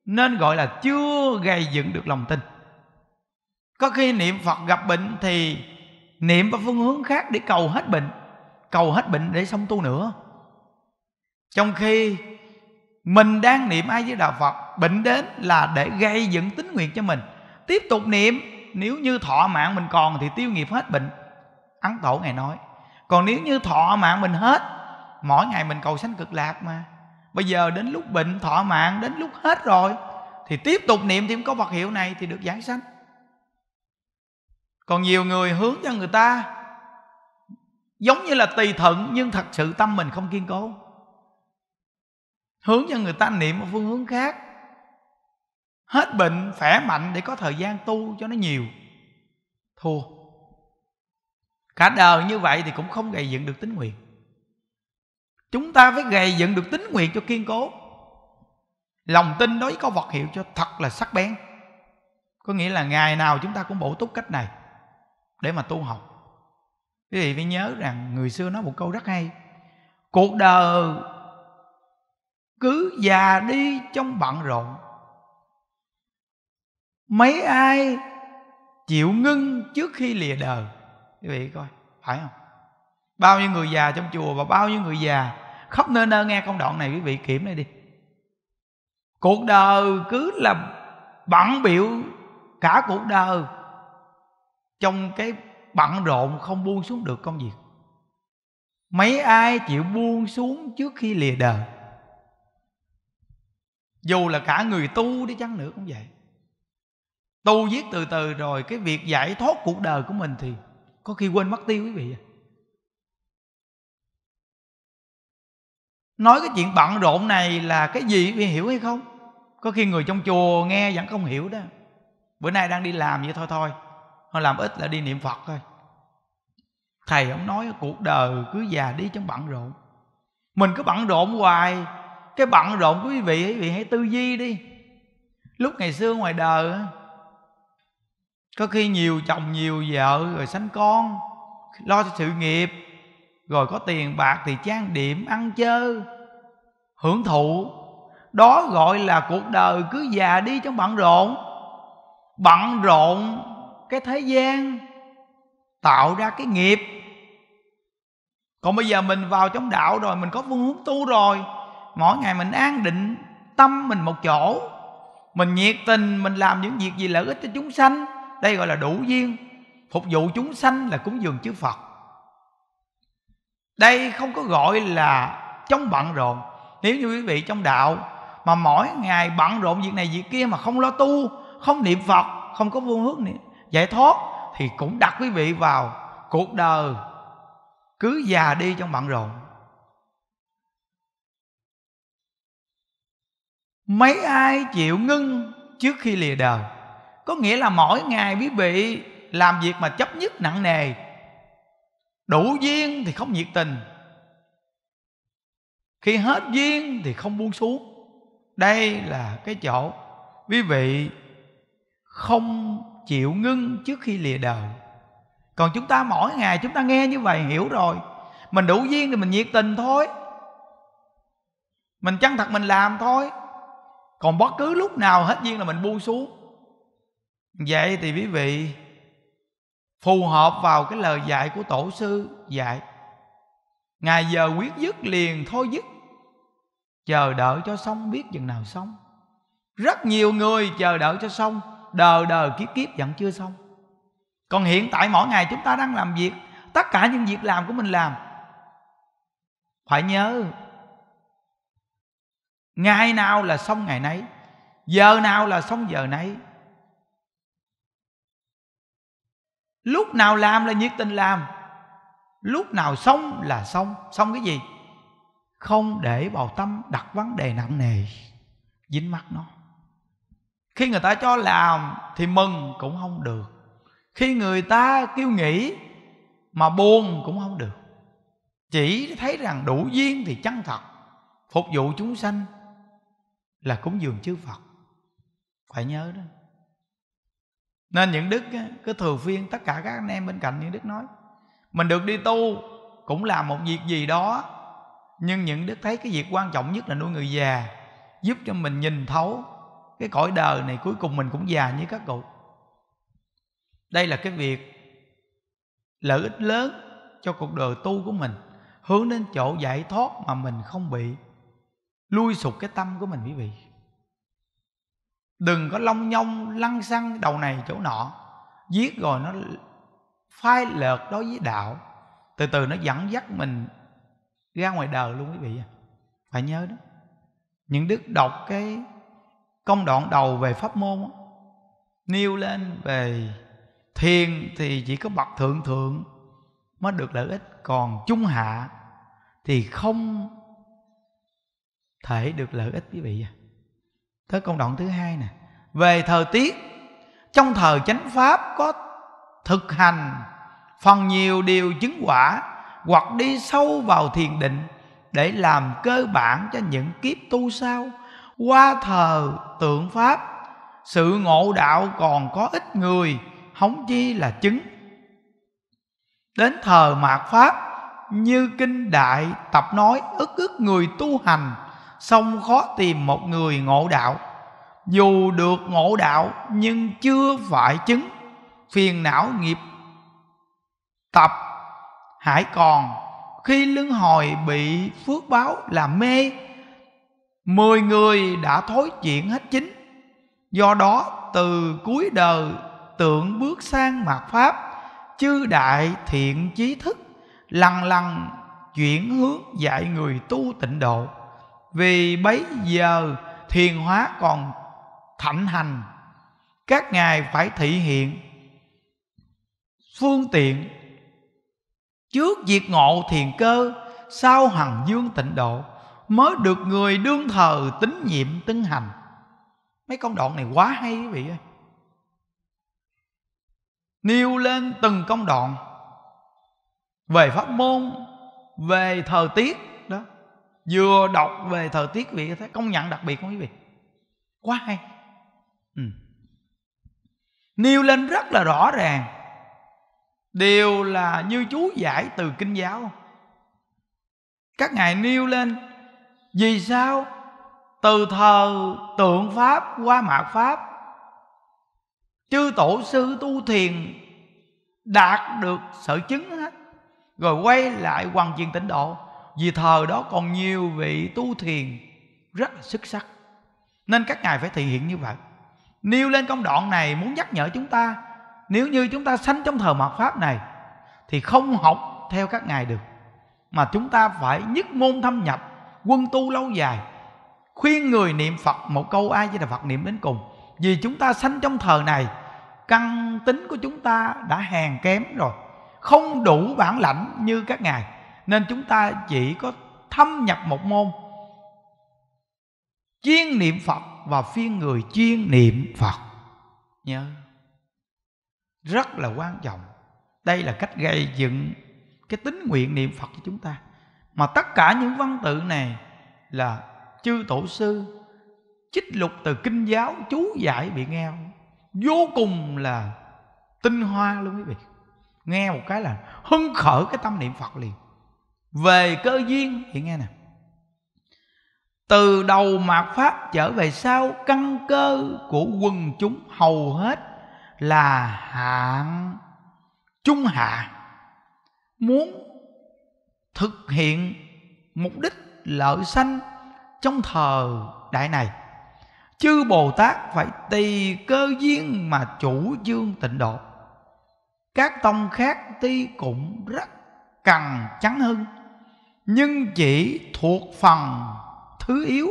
nên gọi là chưa gây dựng được lòng tin có khi niệm phật gặp bệnh thì niệm vào phương hướng khác để cầu hết bệnh cầu hết bệnh để xong tu nữa trong khi mình đang niệm ai với đạo phật bệnh đến là để gây dựng tính nguyện cho mình tiếp tục niệm nếu như thọ mạng mình còn thì tiêu nghiệp hết bệnh ấn tổ ngài nói còn nếu như thọ mạng mình hết mỗi ngày mình cầu sanh cực lạc mà bây giờ đến lúc bệnh thọ mạng đến lúc hết rồi thì tiếp tục niệm thêm có vật hiệu này thì được giải sanh còn nhiều người hướng cho người ta giống như là tùy thuận nhưng thật sự tâm mình không kiên cố hướng cho người ta niệm một phương hướng khác hết bệnh khỏe mạnh để có thời gian tu cho nó nhiều thua cả đời như vậy thì cũng không gây dựng được tính nguyện chúng ta phải gầy dựng được tính nguyện cho kiên cố lòng tin đối với có vật hiệu cho thật là sắc bén có nghĩa là ngày nào chúng ta cũng bổ túc cách này để mà tu học quý vị phải nhớ rằng người xưa nói một câu rất hay cuộc đời cứ già đi trong bận rộn mấy ai chịu ngưng trước khi lìa đời quý vị coi phải không bao nhiêu người già trong chùa và bao nhiêu người già khóc nơ nơ nghe công đoạn này quý vị kiểm này đi cuộc đời cứ là bận biểu cả cuộc đời trong cái bận rộn không buông xuống được công việc mấy ai chịu buông xuống trước khi lìa đời dù là cả người tu đi chăng nữa cũng vậy tu viết từ từ rồi cái việc giải thoát cuộc đời của mình thì có khi quên mất tiêu quý vị à nói cái chuyện bận rộn này là cái gì quý hiểu hay không có khi người trong chùa nghe vẫn không hiểu đó bữa nay đang đi làm vậy thôi thôi họ làm ít là đi niệm phật thôi thầy ông nói cuộc đời cứ già đi trong bận rộn mình cứ bận rộn hoài cái bận rộn của quý vị quý vị hãy tư duy đi lúc ngày xưa ngoài đời có khi nhiều chồng nhiều vợ rồi sanh con lo cho sự nghiệp rồi có tiền bạc thì trang điểm ăn chơi hưởng thụ đó gọi là cuộc đời cứ già đi trong bận rộn bận rộn cái thế gian tạo ra cái nghiệp còn bây giờ mình vào trong đạo rồi mình có phương hướng tu rồi mỗi ngày mình an định tâm mình một chỗ mình nhiệt tình mình làm những việc gì lợi ích cho chúng sanh đây gọi là đủ duyên phục vụ chúng sanh là cúng dường chư phật đây không có gọi là chống bận rộn nếu như quý vị trong đạo mà mỗi ngày bận rộn việc này việc kia mà không lo tu không niệm phật không có vương hướng niệm giải thoát thì cũng đặt quý vị vào cuộc đời cứ già đi trong bận rộn mấy ai chịu ngưng trước khi lìa đời có nghĩa là mỗi ngày quý vị làm việc mà chấp nhất nặng nề đủ duyên thì không nhiệt tình khi hết duyên thì không buông xuống đây là cái chỗ quý vị không chịu ngưng trước khi lìa đời còn chúng ta mỗi ngày chúng ta nghe như vậy hiểu rồi mình đủ duyên thì mình nhiệt tình thôi mình chân thật mình làm thôi còn bất cứ lúc nào hết duyên là mình buông xuống vậy thì quý vị phù hợp vào cái lời dạy của tổ sư dạy ngài giờ quyết dứt liền thôi dứt chờ đợi cho xong biết chừng nào xong rất nhiều người chờ đợi cho xong đờ đờ kiếp kiếp vẫn chưa xong còn hiện tại mỗi ngày chúng ta đang làm việc tất cả những việc làm của mình làm phải nhớ ngày nào là xong ngày nấy giờ nào là xong giờ nấy lúc nào làm là nhiệt tình làm lúc nào xong là xong xong cái gì không để vào tâm đặt vấn đề nặng nề dính mắt nó khi người ta cho làm thì mừng cũng không được khi người ta kêu nghỉ mà buồn cũng không được chỉ thấy rằng đủ duyên thì chân thật phục vụ chúng sanh là cúng dường chư phật phải nhớ đó nên những đức cứ thừa phiên tất cả các anh em bên cạnh những đức nói mình được đi tu cũng là một việc gì đó nhưng những đức thấy cái việc quan trọng nhất là nuôi người già giúp cho mình nhìn thấu cái cõi đời này cuối cùng mình cũng già như các cụ đây là cái việc lợi ích lớn cho cuộc đời tu của mình hướng đến chỗ giải thoát mà mình không bị lui sụp cái tâm của mình quý vị đừng có long nhông lăng xăng đầu này chỗ nọ giết rồi nó phai lợt đối với đạo từ từ nó dẫn dắt mình ra ngoài đời luôn quý vị à. phải nhớ đó những đức đọc cái công đoạn đầu về pháp môn đó, nêu lên về thiền thì chỉ có bậc thượng thượng mới được lợi ích còn trung hạ thì không thể được lợi ích quý vị à tới công đoạn thứ hai nè về thời tiết trong thời chánh pháp có thực hành phần nhiều điều chứng quả hoặc đi sâu vào thiền định để làm cơ bản cho những kiếp tu sau qua thờ tượng pháp sự ngộ đạo còn có ít người hóng chi là chứng đến thờ mạt pháp như kinh đại tập nói ức ức người tu hành song khó tìm một người ngộ đạo dù được ngộ đạo nhưng chưa phải chứng phiền não nghiệp tập hãy còn khi lưng hồi bị phước báo làm mê mười người đã thối chuyển hết chính do đó từ cuối đời tưởng bước sang mạt pháp chư đại thiện trí thức lần lần chuyển hướng dạy người tu tịnh độ vì bấy giờ thiền hóa còn thạnh hành các ngài phải thị hiện phương tiện trước diệt ngộ thiền cơ sau hằng dương tịnh độ mới được người đương thờ tín nhiệm tính hành mấy công đoạn này quá hay quý vị ơi nêu lên từng công đoạn về pháp môn về thời tiết vừa đọc về thời tiết quý vị thấy công nhận đặc biệt không quý vị quá hay ừ. nêu lên rất là rõ ràng đều là như chú giải từ kinh giáo các ngài nêu lên vì sao từ thờ tượng pháp qua mạt pháp chư tổ sư tu thiền đạt được sở chứng hết rồi quay lại hoàn truyền tịnh độ vì thời đó còn nhiều vị tu thiền rất là xuất sắc nên các ngài phải thể hiện như vậy nêu lên công đoạn này muốn nhắc nhở chúng ta nếu như chúng ta sanh trong thời mạt pháp này thì không học theo các ngài được mà chúng ta phải nhất môn thâm nhập quân tu lâu dài khuyên người niệm phật một câu ai với là phật niệm đến cùng vì chúng ta sanh trong thời này căn tính của chúng ta đã hèn kém rồi không đủ bản lãnh như các ngài nên chúng ta chỉ có thâm nhập một môn chuyên niệm phật và phiên người chuyên niệm phật nhớ rất là quan trọng đây là cách gây dựng cái tính nguyện niệm phật của chúng ta mà tất cả những văn tự này là chư tổ sư chích lục từ kinh giáo chú giải bị nghe vô cùng là tinh hoa luôn quý vị nghe một cái là hưng khởi cái tâm niệm phật liền về cơ duyên thì nghe nè từ đầu mạt pháp trở về sau căn cơ của quần chúng hầu hết là hạng trung hạ muốn thực hiện mục đích lợi sanh trong thờ đại này chư bồ tát phải tùy cơ duyên mà chủ dương tịnh độ các tông khác tuy cũng rất cần trắng hưng nhưng chỉ thuộc phần thứ yếu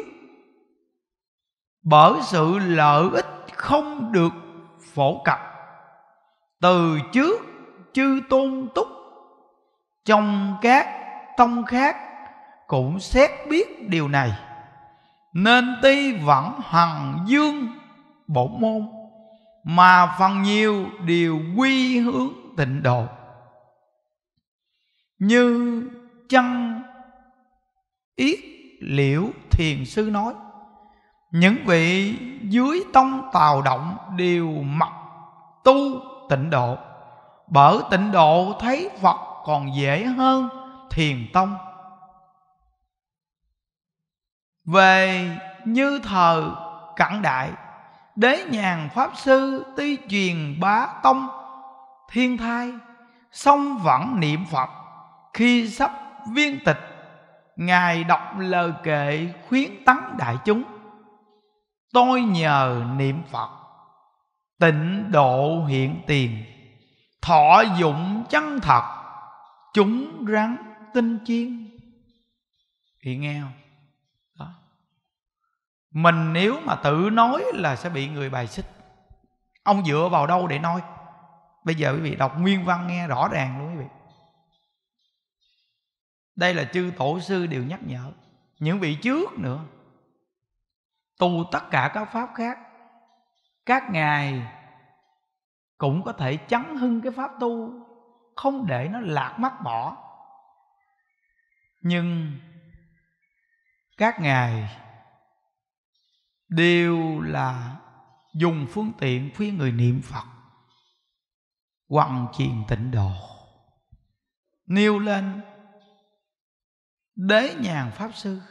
bởi sự lợi ích không được phổ cập từ trước chư tôn túc trong các tông khác cũng xét biết điều này nên tuy vẫn hằng dương bổ môn mà phần nhiều đều quy hướng tịnh độ như chân Yết Liễu Thiền Sư nói Những vị dưới tông tào động đều mặc tu tịnh độ Bởi tịnh độ thấy Phật còn dễ hơn thiền tông Về như thờ cận đại Đế nhàn Pháp Sư tuy truyền bá tông thiên thai song vẫn niệm Phật khi sắp viên tịch Ngài đọc lời kệ khuyến tấn đại chúng Tôi nhờ niệm Phật Tịnh độ hiện tiền Thọ dụng chân thật Chúng rắn tinh chiên Thì nghe không? Đó. Mình nếu mà tự nói là sẽ bị người bài xích Ông dựa vào đâu để nói Bây giờ quý vị đọc nguyên văn nghe rõ ràng luôn quý vị đây là chư tổ sư đều nhắc nhở những vị trước nữa tu tất cả các pháp khác các ngài cũng có thể chấn hưng cái pháp tu không để nó lạc mắt bỏ nhưng các ngài đều là dùng phương tiện khuyên người niệm phật hoằng chiền tịnh độ nêu lên đế nhàn pháp sư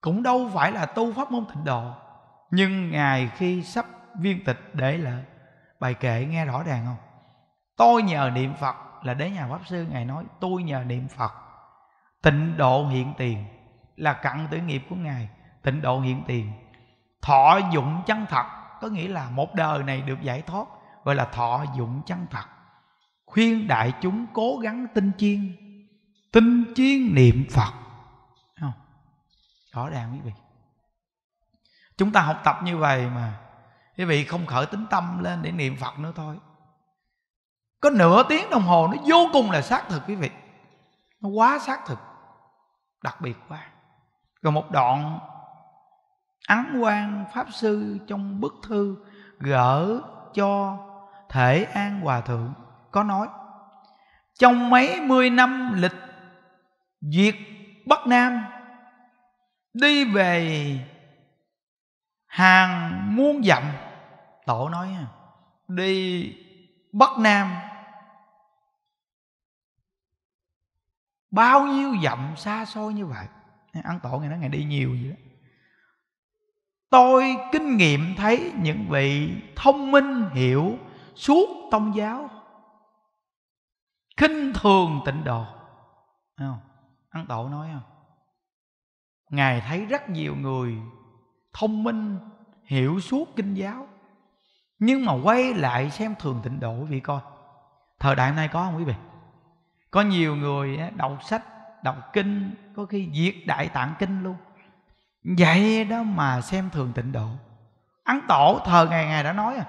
cũng đâu phải là tu pháp môn tịnh độ nhưng ngài khi sắp viên tịch để lại bài kệ nghe rõ ràng không tôi nhờ niệm phật là đế nhà pháp sư ngài nói tôi nhờ niệm phật tịnh độ hiện tiền là cặn tử nghiệp của ngài tịnh độ hiện tiền thọ dụng chân thật có nghĩa là một đời này được giải thoát gọi là thọ dụng chân thật khuyên đại chúng cố gắng tinh chiên tinh chiến niệm phật không rõ ràng quý vị chúng ta học tập như vậy mà quý vị không khởi tính tâm lên để niệm phật nữa thôi có nửa tiếng đồng hồ nó vô cùng là xác thực quý vị nó quá xác thực đặc biệt quá rồi một đoạn ấn quan pháp sư trong bức thư gỡ cho thể an hòa thượng có nói trong mấy mươi năm lịch diệt bắc nam đi về hàng muôn dặm tổ nói đi bắc nam bao nhiêu dặm xa xôi như vậy ăn tổ ngày đó ngày đi nhiều vậy đó tôi kinh nghiệm thấy những vị thông minh hiểu suốt tôn giáo khinh thường tịnh độ không? ăn tội nói không ngài thấy rất nhiều người thông minh hiểu suốt kinh giáo nhưng mà quay lại xem thường tịnh độ vì coi thời đại hôm nay có không quý vị có nhiều người đọc sách đọc kinh có khi diệt đại tạng kinh luôn vậy đó mà xem thường tịnh độ ấn tổ thờ ngày ngày đã nói à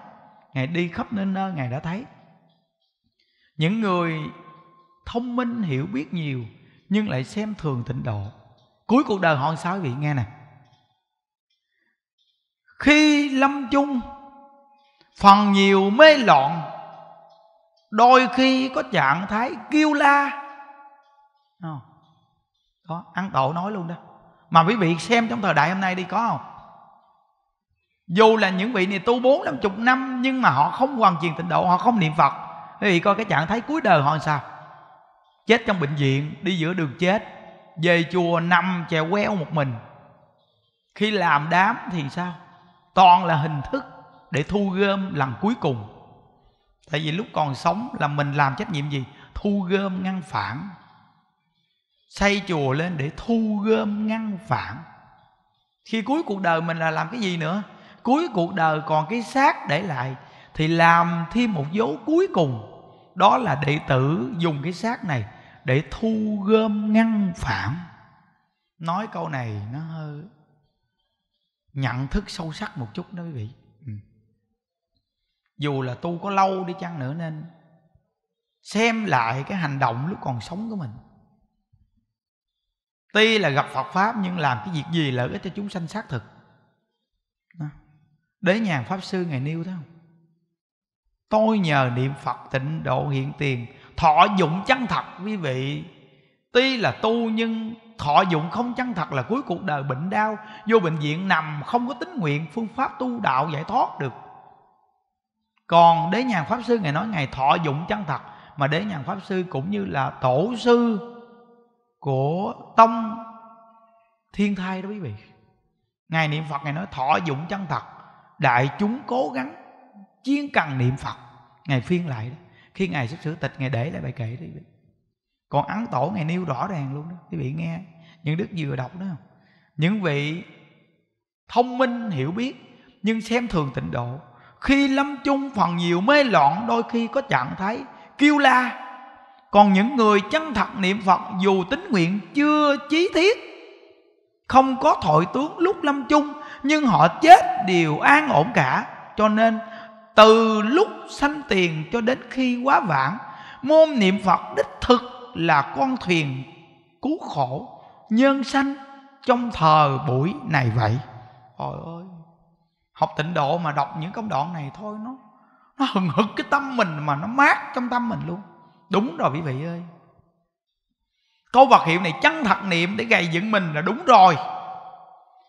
ngài đi khắp nơi nơi ngài đã thấy những người thông minh hiểu biết nhiều nhưng lại xem thường tịnh độ cuối cuộc đời họ sao vị nghe nè khi lâm chung phần nhiều mê loạn đôi khi có trạng thái kêu la đó ờ, ăn tổ nói luôn đó mà quý vị xem trong thời đại hôm nay đi có không dù là những vị này tu bốn năm chục năm nhưng mà họ không hoàn thiện tịnh độ họ không niệm phật quý vị coi cái trạng thái cuối đời họ làm sao chết trong bệnh viện đi giữa đường chết về chùa nằm chè queo một mình khi làm đám thì sao toàn là hình thức để thu gom lần cuối cùng tại vì lúc còn sống là mình làm trách nhiệm gì thu gom ngăn phản xây chùa lên để thu gom ngăn phản khi cuối cuộc đời mình là làm cái gì nữa cuối cuộc đời còn cái xác để lại thì làm thêm một dấu cuối cùng đó là đệ tử dùng cái xác này để thu gom ngăn phản nói câu này nó hơi nhận thức sâu sắc một chút đó quý vị ừ. dù là tu có lâu đi chăng nữa nên xem lại cái hành động lúc còn sống của mình tuy là gặp phật pháp nhưng làm cái việc gì lợi ích cho chúng sanh xác thực đế nhàn pháp sư ngày nêu thấy không tôi nhờ niệm phật tịnh độ hiện tiền thọ dụng chân thật quý vị tuy là tu nhưng thọ dụng không chân thật là cuối cuộc đời bệnh đau vô bệnh viện nằm không có tính nguyện phương pháp tu đạo giải thoát được còn đế nhàn pháp sư ngài nói ngài thọ dụng chân thật mà đế nhàn pháp sư cũng như là tổ sư của tông thiên thai đó quý vị ngài niệm phật ngài nói thọ dụng chân thật đại chúng cố gắng chiến cần niệm phật ngài phiên lại đó khi ngài xuất xử tịch ngài để lại bài kệ đó còn ấn tổ ngài nêu rõ ràng luôn đó quý vị nghe những đức vừa đọc đó những vị thông minh hiểu biết nhưng xem thường tịnh độ khi lâm chung phần nhiều mê loạn đôi khi có trạng thái kêu la còn những người chân thật niệm phật dù tính nguyện chưa chí thiết không có thội tướng lúc lâm chung nhưng họ chết đều an ổn cả cho nên từ lúc sanh tiền cho đến khi quá vãng môn niệm phật đích thực là con thuyền cứu khổ nhân sanh trong thờ buổi này vậy trời ơi học tịnh độ mà đọc những công đoạn này thôi nó nó hừng hực cái tâm mình mà nó mát trong tâm mình luôn đúng rồi quý vị ơi câu vật hiệu này chân thật niệm để gầy dựng mình là đúng rồi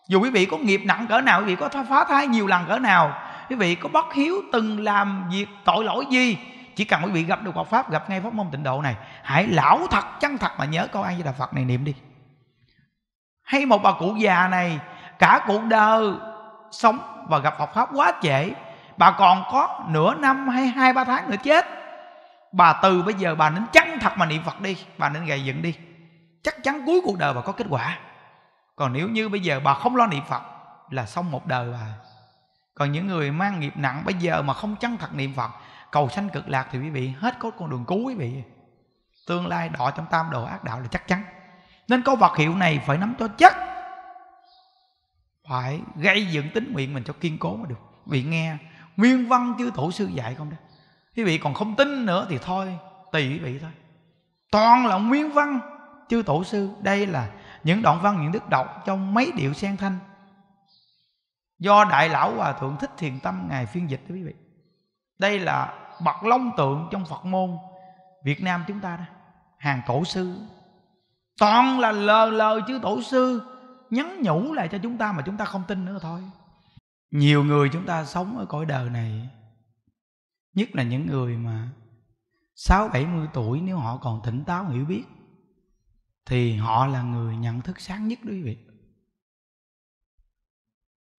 dù quý vị có nghiệp nặng cỡ nào quý vị có phá thai nhiều lần cỡ nào quý vị có bất hiếu từng làm việc tội lỗi gì chỉ cần quý vị gặp được Phật pháp gặp ngay pháp môn tịnh độ này hãy lão thật chân thật mà nhớ câu ai với đà phật này niệm đi hay một bà cụ già này cả cuộc đời sống và gặp Phật pháp quá trễ bà còn có nửa năm hay hai ba tháng nữa chết bà từ bây giờ bà nên chân thật mà niệm phật đi bà nên gầy dựng đi chắc chắn cuối cuộc đời bà có kết quả còn nếu như bây giờ bà không lo niệm phật là xong một đời bà còn những người mang nghiệp nặng bây giờ mà không chân thật niệm phật cầu sanh cực lạc thì quý vị hết có con đường cứu quý vị tương lai đọa trong tam đồ ác đạo là chắc chắn nên có vật hiệu này phải nắm cho chắc phải gây dựng tính nguyện mình cho kiên cố mới được vị nghe nguyên văn chứ tổ sư dạy không đó quý vị còn không tin nữa thì thôi tùy quý vị thôi toàn là nguyên văn chư tổ sư đây là những đoạn văn những đức đọc trong mấy điệu sen thanh do đại lão hòa thượng thích thiền tâm ngài phiên dịch đó quý vị đây là bậc long tượng trong phật môn việt nam chúng ta đó hàng tổ sư toàn là lờ lờ chứ tổ sư nhắn nhủ lại cho chúng ta mà chúng ta không tin nữa thôi nhiều người chúng ta sống ở cõi đời này nhất là những người mà sáu bảy mươi tuổi nếu họ còn tỉnh táo hiểu biết thì họ là người nhận thức sáng nhất đó quý vị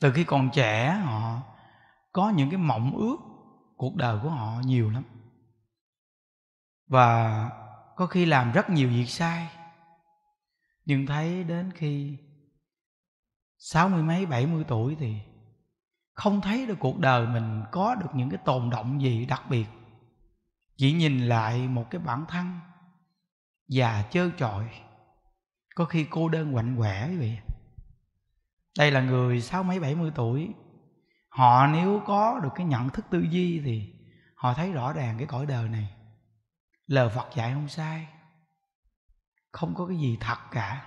từ khi còn trẻ họ có những cái mộng ước cuộc đời của họ nhiều lắm và có khi làm rất nhiều việc sai nhưng thấy đến khi sáu mươi mấy bảy mươi tuổi thì không thấy được cuộc đời mình có được những cái tồn động gì đặc biệt chỉ nhìn lại một cái bản thân già trơ trọi có khi cô đơn quạnh quẻ vậy đây là người sáu mấy bảy mươi tuổi họ nếu có được cái nhận thức tư duy thì họ thấy rõ ràng cái cõi đời này lời phật dạy không sai không có cái gì thật cả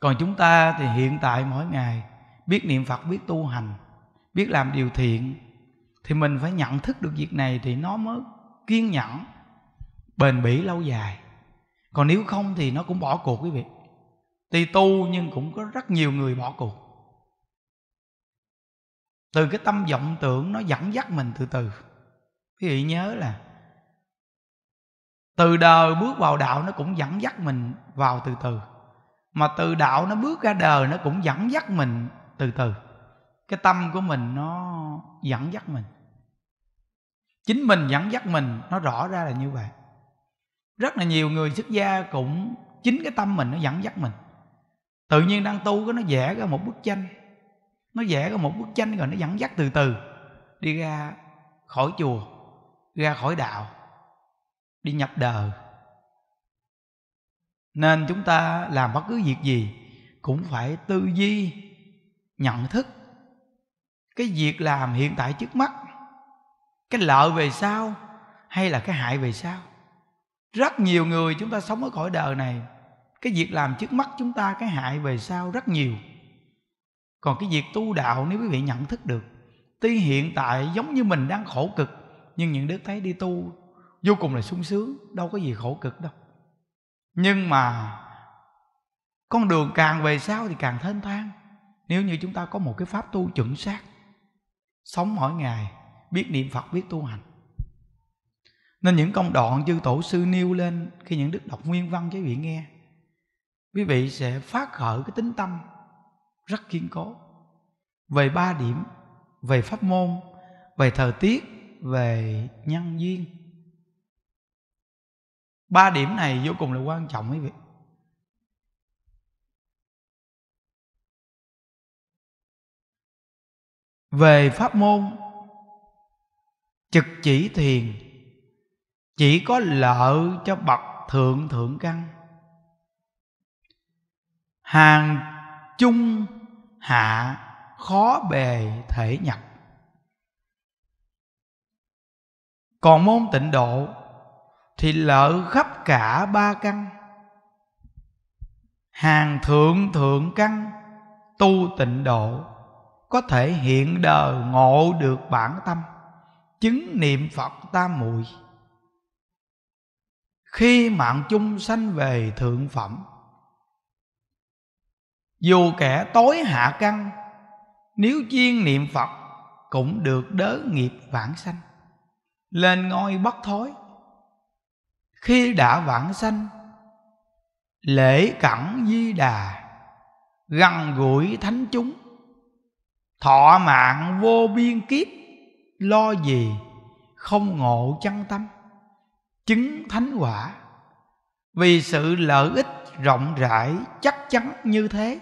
còn chúng ta thì hiện tại mỗi ngày biết niệm phật biết tu hành biết làm điều thiện thì mình phải nhận thức được việc này thì nó mới kiên nhẫn bền bỉ lâu dài còn nếu không thì nó cũng bỏ cuộc quý vị Tuy tu nhưng cũng có rất nhiều người bỏ cuộc Từ cái tâm vọng tưởng nó dẫn dắt mình từ từ Quý vị nhớ là Từ đời bước vào đạo nó cũng dẫn dắt mình vào từ từ Mà từ đạo nó bước ra đời nó cũng dẫn dắt mình từ từ Cái tâm của mình nó dẫn dắt mình Chính mình dẫn dắt mình nó rõ ra là như vậy Rất là nhiều người xuất gia cũng chính cái tâm mình nó dẫn dắt mình tự nhiên đang tu cái nó vẽ ra một bức tranh nó vẽ ra một bức tranh rồi nó dẫn dắt từ từ đi ra khỏi chùa ra khỏi đạo đi nhập đời nên chúng ta làm bất cứ việc gì cũng phải tư duy nhận thức cái việc làm hiện tại trước mắt cái lợi về sau hay là cái hại về sau rất nhiều người chúng ta sống ở khỏi đời này cái việc làm trước mắt chúng ta cái hại về sau rất nhiều còn cái việc tu đạo nếu quý vị nhận thức được tuy hiện tại giống như mình đang khổ cực nhưng những đức thấy đi tu vô cùng là sung sướng đâu có gì khổ cực đâu nhưng mà con đường càng về sau thì càng thênh thang nếu như chúng ta có một cái pháp tu chuẩn xác sống mỗi ngày biết niệm phật biết tu hành nên những công đoạn chư tổ sư nêu lên khi những đức đọc nguyên văn cho vị nghe quý vị sẽ phát khởi cái tính tâm rất kiên cố về ba điểm về pháp môn về thời tiết về nhân duyên ba điểm này vô cùng là quan trọng quý vị về pháp môn trực chỉ thiền chỉ có lợi cho bậc thượng thượng căn hàng chung hạ khó bề thể nhập còn môn tịnh độ thì lỡ khắp cả ba căn hàng thượng thượng căn tu tịnh độ có thể hiện đời ngộ được bản tâm chứng niệm phật tam muội khi mạng chung sanh về thượng phẩm dù kẻ tối hạ căn nếu chuyên niệm phật cũng được đớ nghiệp vãng sanh lên ngôi bất thối khi đã vãng sanh lễ cẩn di đà gần gũi thánh chúng thọ mạng vô biên kiếp lo gì không ngộ chân tâm chứng thánh quả vì sự lợi ích rộng rãi chắc chắn như thế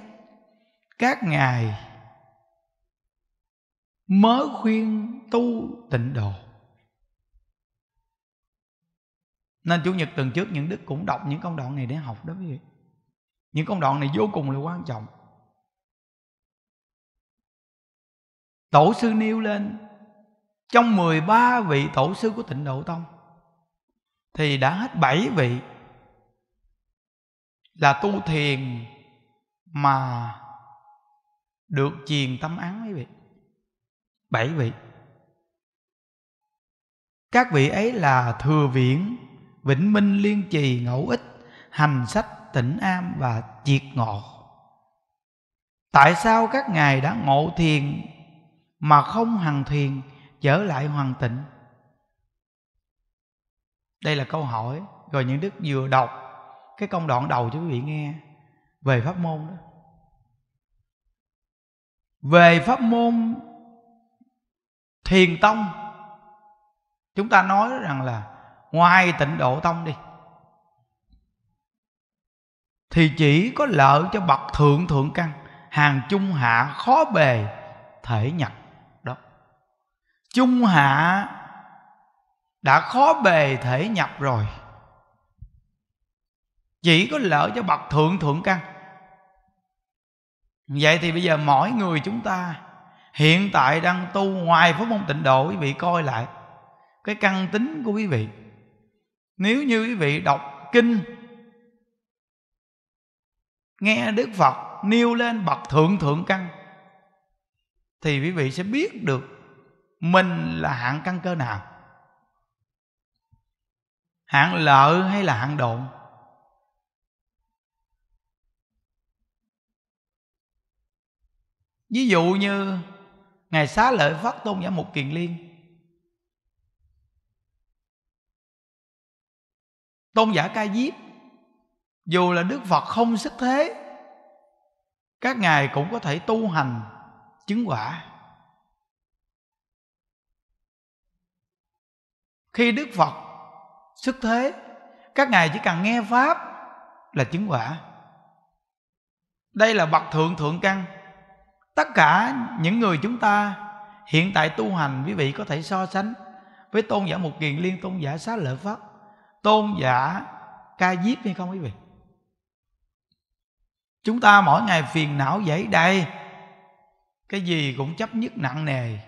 các ngài mới khuyên tu tịnh độ nên chủ nhật tuần trước những đức cũng đọc những công đoạn này để học đó quý vị những công đoạn này vô cùng là quan trọng tổ sư nêu lên trong 13 vị tổ sư của tịnh độ tông thì đã hết 7 vị là tu thiền mà được chiền tâm án mấy vị bảy vị các vị ấy là thừa viễn vĩnh minh liên trì ngẫu ích hành sách tỉnh am và triệt ngộ tại sao các ngài đã ngộ thiền mà không hằng thiền trở lại hoàn tịnh đây là câu hỏi rồi những đức vừa đọc cái công đoạn đầu cho quý vị nghe về pháp môn đó về pháp môn thiền tông chúng ta nói rằng là ngoài tịnh độ tông đi thì chỉ có lợi cho bậc thượng thượng căn hàng trung hạ khó bề thể nhập đó trung hạ đã khó bề thể nhập rồi chỉ có lợi cho bậc thượng thượng căn vậy thì bây giờ mỗi người chúng ta hiện tại đang tu ngoài pháp môn tịnh độ quý vị coi lại cái căn tính của quý vị nếu như quý vị đọc kinh nghe đức phật nêu lên bậc thượng thượng căn thì quý vị sẽ biết được mình là hạng căn cơ nào hạng lợi hay là hạng độn ví dụ như ngài xá lợi phát tôn giả một kiền liên tôn giả ca diếp dù là đức phật không sức thế các ngài cũng có thể tu hành chứng quả khi đức phật sức thế các ngài chỉ cần nghe pháp là chứng quả đây là bậc thượng thượng căn tất cả những người chúng ta hiện tại tu hành quý vị có thể so sánh với tôn giả một kiền liên tôn giả xá lợi pháp tôn giả ca diếp hay không quý vị chúng ta mỗi ngày phiền não dãy đầy cái gì cũng chấp nhất nặng nề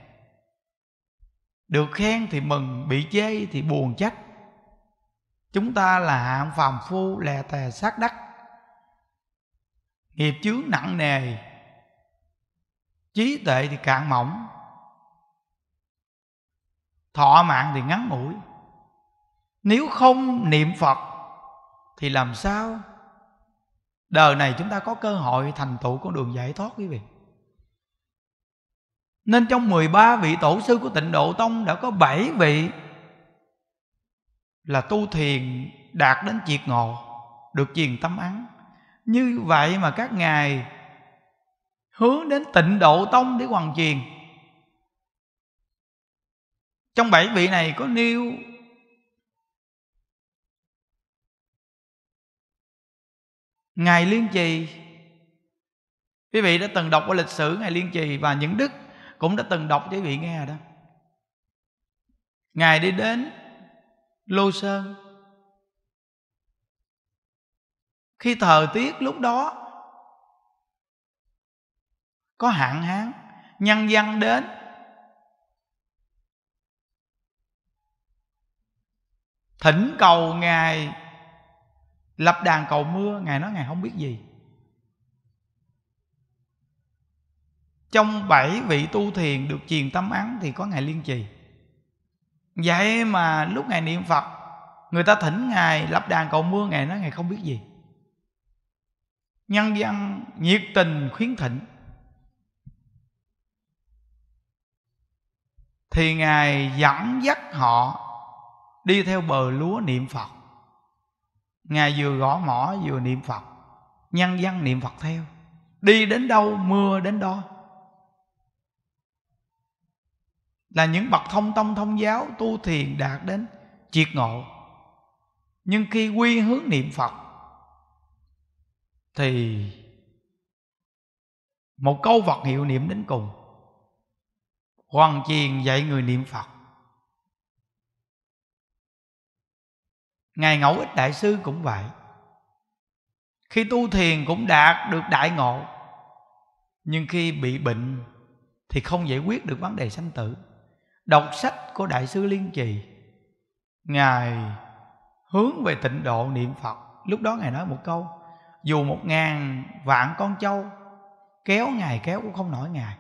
được khen thì mừng bị chê thì buồn trách chúng ta là hạng phàm phu lè tè sát đắc nghiệp chướng nặng nề trí tuệ thì cạn mỏng thọ mạng thì ngắn ngủi nếu không niệm phật thì làm sao đời này chúng ta có cơ hội thành tựu con đường giải thoát quý vị nên trong 13 vị tổ sư của tịnh độ tông đã có 7 vị là tu thiền đạt đến triệt ngộ được truyền tâm ấn như vậy mà các ngài hướng đến tịnh độ tông để hoàn truyền trong bảy vị này có nêu ngài liên trì quý vị đã từng đọc qua lịch sử ngài liên trì và những đức cũng đã từng đọc cho quý vị nghe đó ngài đi đến lô sơn khi thời tiết lúc đó có hạn hán nhân dân đến thỉnh cầu ngài lập đàn cầu mưa ngài nói ngài không biết gì trong bảy vị tu thiền được truyền tâm án thì có ngài liên trì vậy mà lúc ngài niệm phật người ta thỉnh ngài lập đàn cầu mưa ngài nói ngài không biết gì nhân dân nhiệt tình khuyến thỉnh thì ngài dẫn dắt họ đi theo bờ lúa niệm phật ngài vừa gõ mỏ vừa niệm phật nhân dân niệm phật theo đi đến đâu mưa đến đó là những bậc thông tông thông giáo tu thiền đạt đến triệt ngộ nhưng khi quy hướng niệm phật thì một câu vật hiệu niệm đến cùng hoàn chiền dạy người niệm phật ngài ngẫu ích đại sư cũng vậy khi tu thiền cũng đạt được đại ngộ nhưng khi bị bệnh thì không giải quyết được vấn đề sanh tử đọc sách của đại sư liên trì ngài hướng về tịnh độ niệm phật lúc đó ngài nói một câu dù một ngàn vạn con trâu kéo ngài kéo cũng không nổi ngài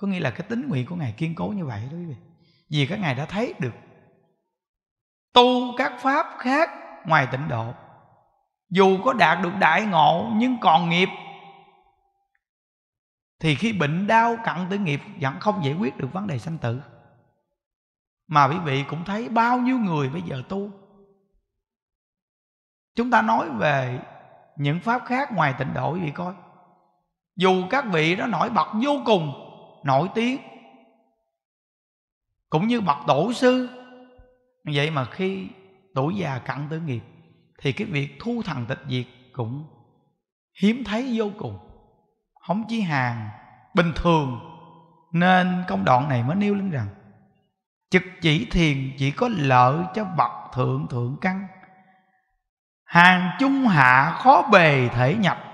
có nghĩa là cái tính nguyện của ngài kiên cố như vậy đó quý vị vì các ngài đã thấy được tu các pháp khác ngoài tịnh độ dù có đạt được đại ngộ nhưng còn nghiệp thì khi bệnh đau cặn tử nghiệp vẫn không giải quyết được vấn đề sanh tử mà quý vị cũng thấy bao nhiêu người bây giờ tu chúng ta nói về những pháp khác ngoài tịnh độ quý vị coi dù các vị đó nổi bật vô cùng nổi tiếng cũng như bậc tổ sư vậy mà khi tuổi già cặn tử nghiệp thì cái việc thu thần tịch diệt cũng hiếm thấy vô cùng không chỉ hàng bình thường nên công đoạn này mới nêu lên rằng trực chỉ thiền chỉ có lợi cho bậc thượng thượng căn hàng trung hạ khó bề thể nhập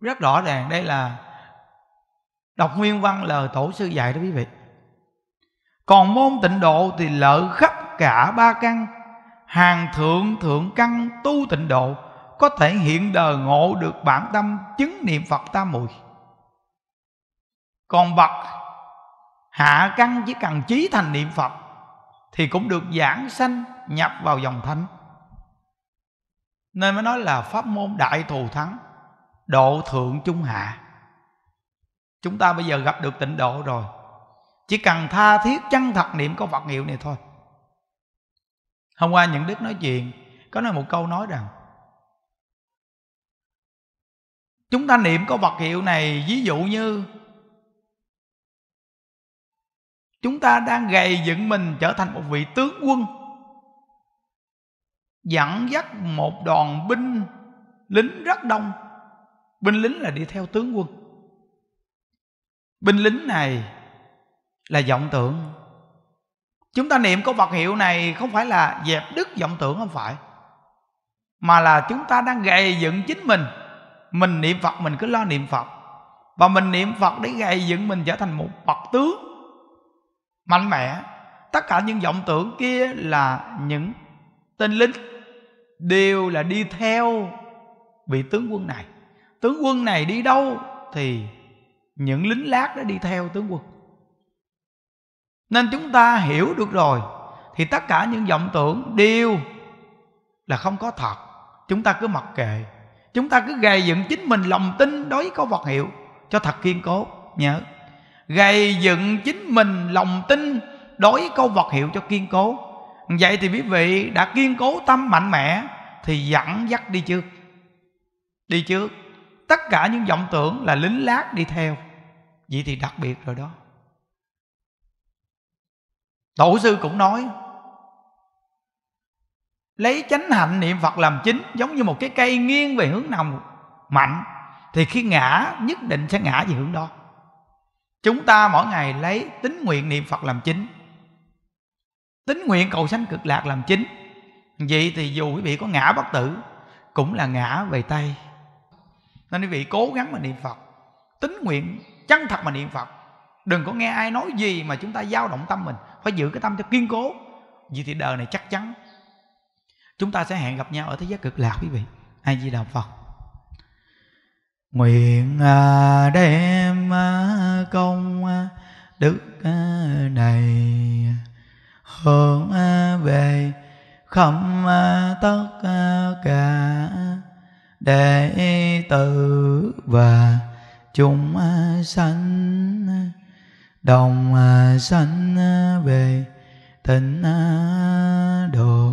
rất rõ ràng đây là đọc nguyên văn lời tổ sư dạy đó quý vị còn môn tịnh độ thì lợi khắp cả ba căn hàng thượng thượng căn tu tịnh độ có thể hiện đời ngộ được bản tâm chứng niệm phật tam muội còn bậc hạ căn chỉ cần trí thành niệm phật thì cũng được giảng sanh nhập vào dòng thánh nên mới nói là pháp môn đại thù thắng độ thượng trung hạ chúng ta bây giờ gặp được tịnh độ rồi chỉ cần tha thiết chân thật niệm có phật hiệu này thôi hôm qua những đức nói chuyện có nói một câu nói rằng chúng ta niệm có phật hiệu này ví dụ như chúng ta đang gầy dựng mình trở thành một vị tướng quân dẫn dắt một đoàn binh lính rất đông binh lính là đi theo tướng quân binh lính này là vọng tưởng chúng ta niệm câu vật hiệu này không phải là dẹp đứt vọng tưởng không phải mà là chúng ta đang gầy dựng chính mình mình niệm phật mình cứ lo niệm phật và mình niệm phật để gầy dựng mình trở thành một phật tướng mạnh mẽ tất cả những vọng tưởng kia là những tên lính đều là đi theo vị tướng quân này tướng quân này đi đâu thì những lính lát đã đi theo tướng quân nên chúng ta hiểu được rồi thì tất cả những vọng tưởng đều là không có thật chúng ta cứ mặc kệ chúng ta cứ gầy dựng chính mình lòng tin đối với có vật hiệu cho thật kiên cố nhớ gầy dựng chính mình lòng tin đối với câu vật hiệu cho kiên cố vậy thì quý vị đã kiên cố tâm mạnh mẽ thì dẫn dắt đi trước đi trước tất cả những vọng tưởng là lính lát đi theo vậy thì đặc biệt rồi đó tổ sư cũng nói lấy chánh hạnh niệm phật làm chính giống như một cái cây nghiêng về hướng nào mạnh thì khi ngã nhất định sẽ ngã về hướng đó chúng ta mỗi ngày lấy tín nguyện niệm phật làm chính tín nguyện cầu sanh cực lạc làm chính vậy thì dù quý vị có ngã bất tử cũng là ngã về tay nên quý vị cố gắng mà niệm phật tính nguyện chân thật mà niệm phật đừng có nghe ai nói gì mà chúng ta dao động tâm mình phải giữ cái tâm cho kiên cố vì thì đời này chắc chắn chúng ta sẽ hẹn gặp nhau ở thế giới cực lạc quý vị ai di đà phật nguyện à, đem à, công à, đức này hướng về khắp tất cả đệ tử và chúng sanh đồng sanh về tịnh độ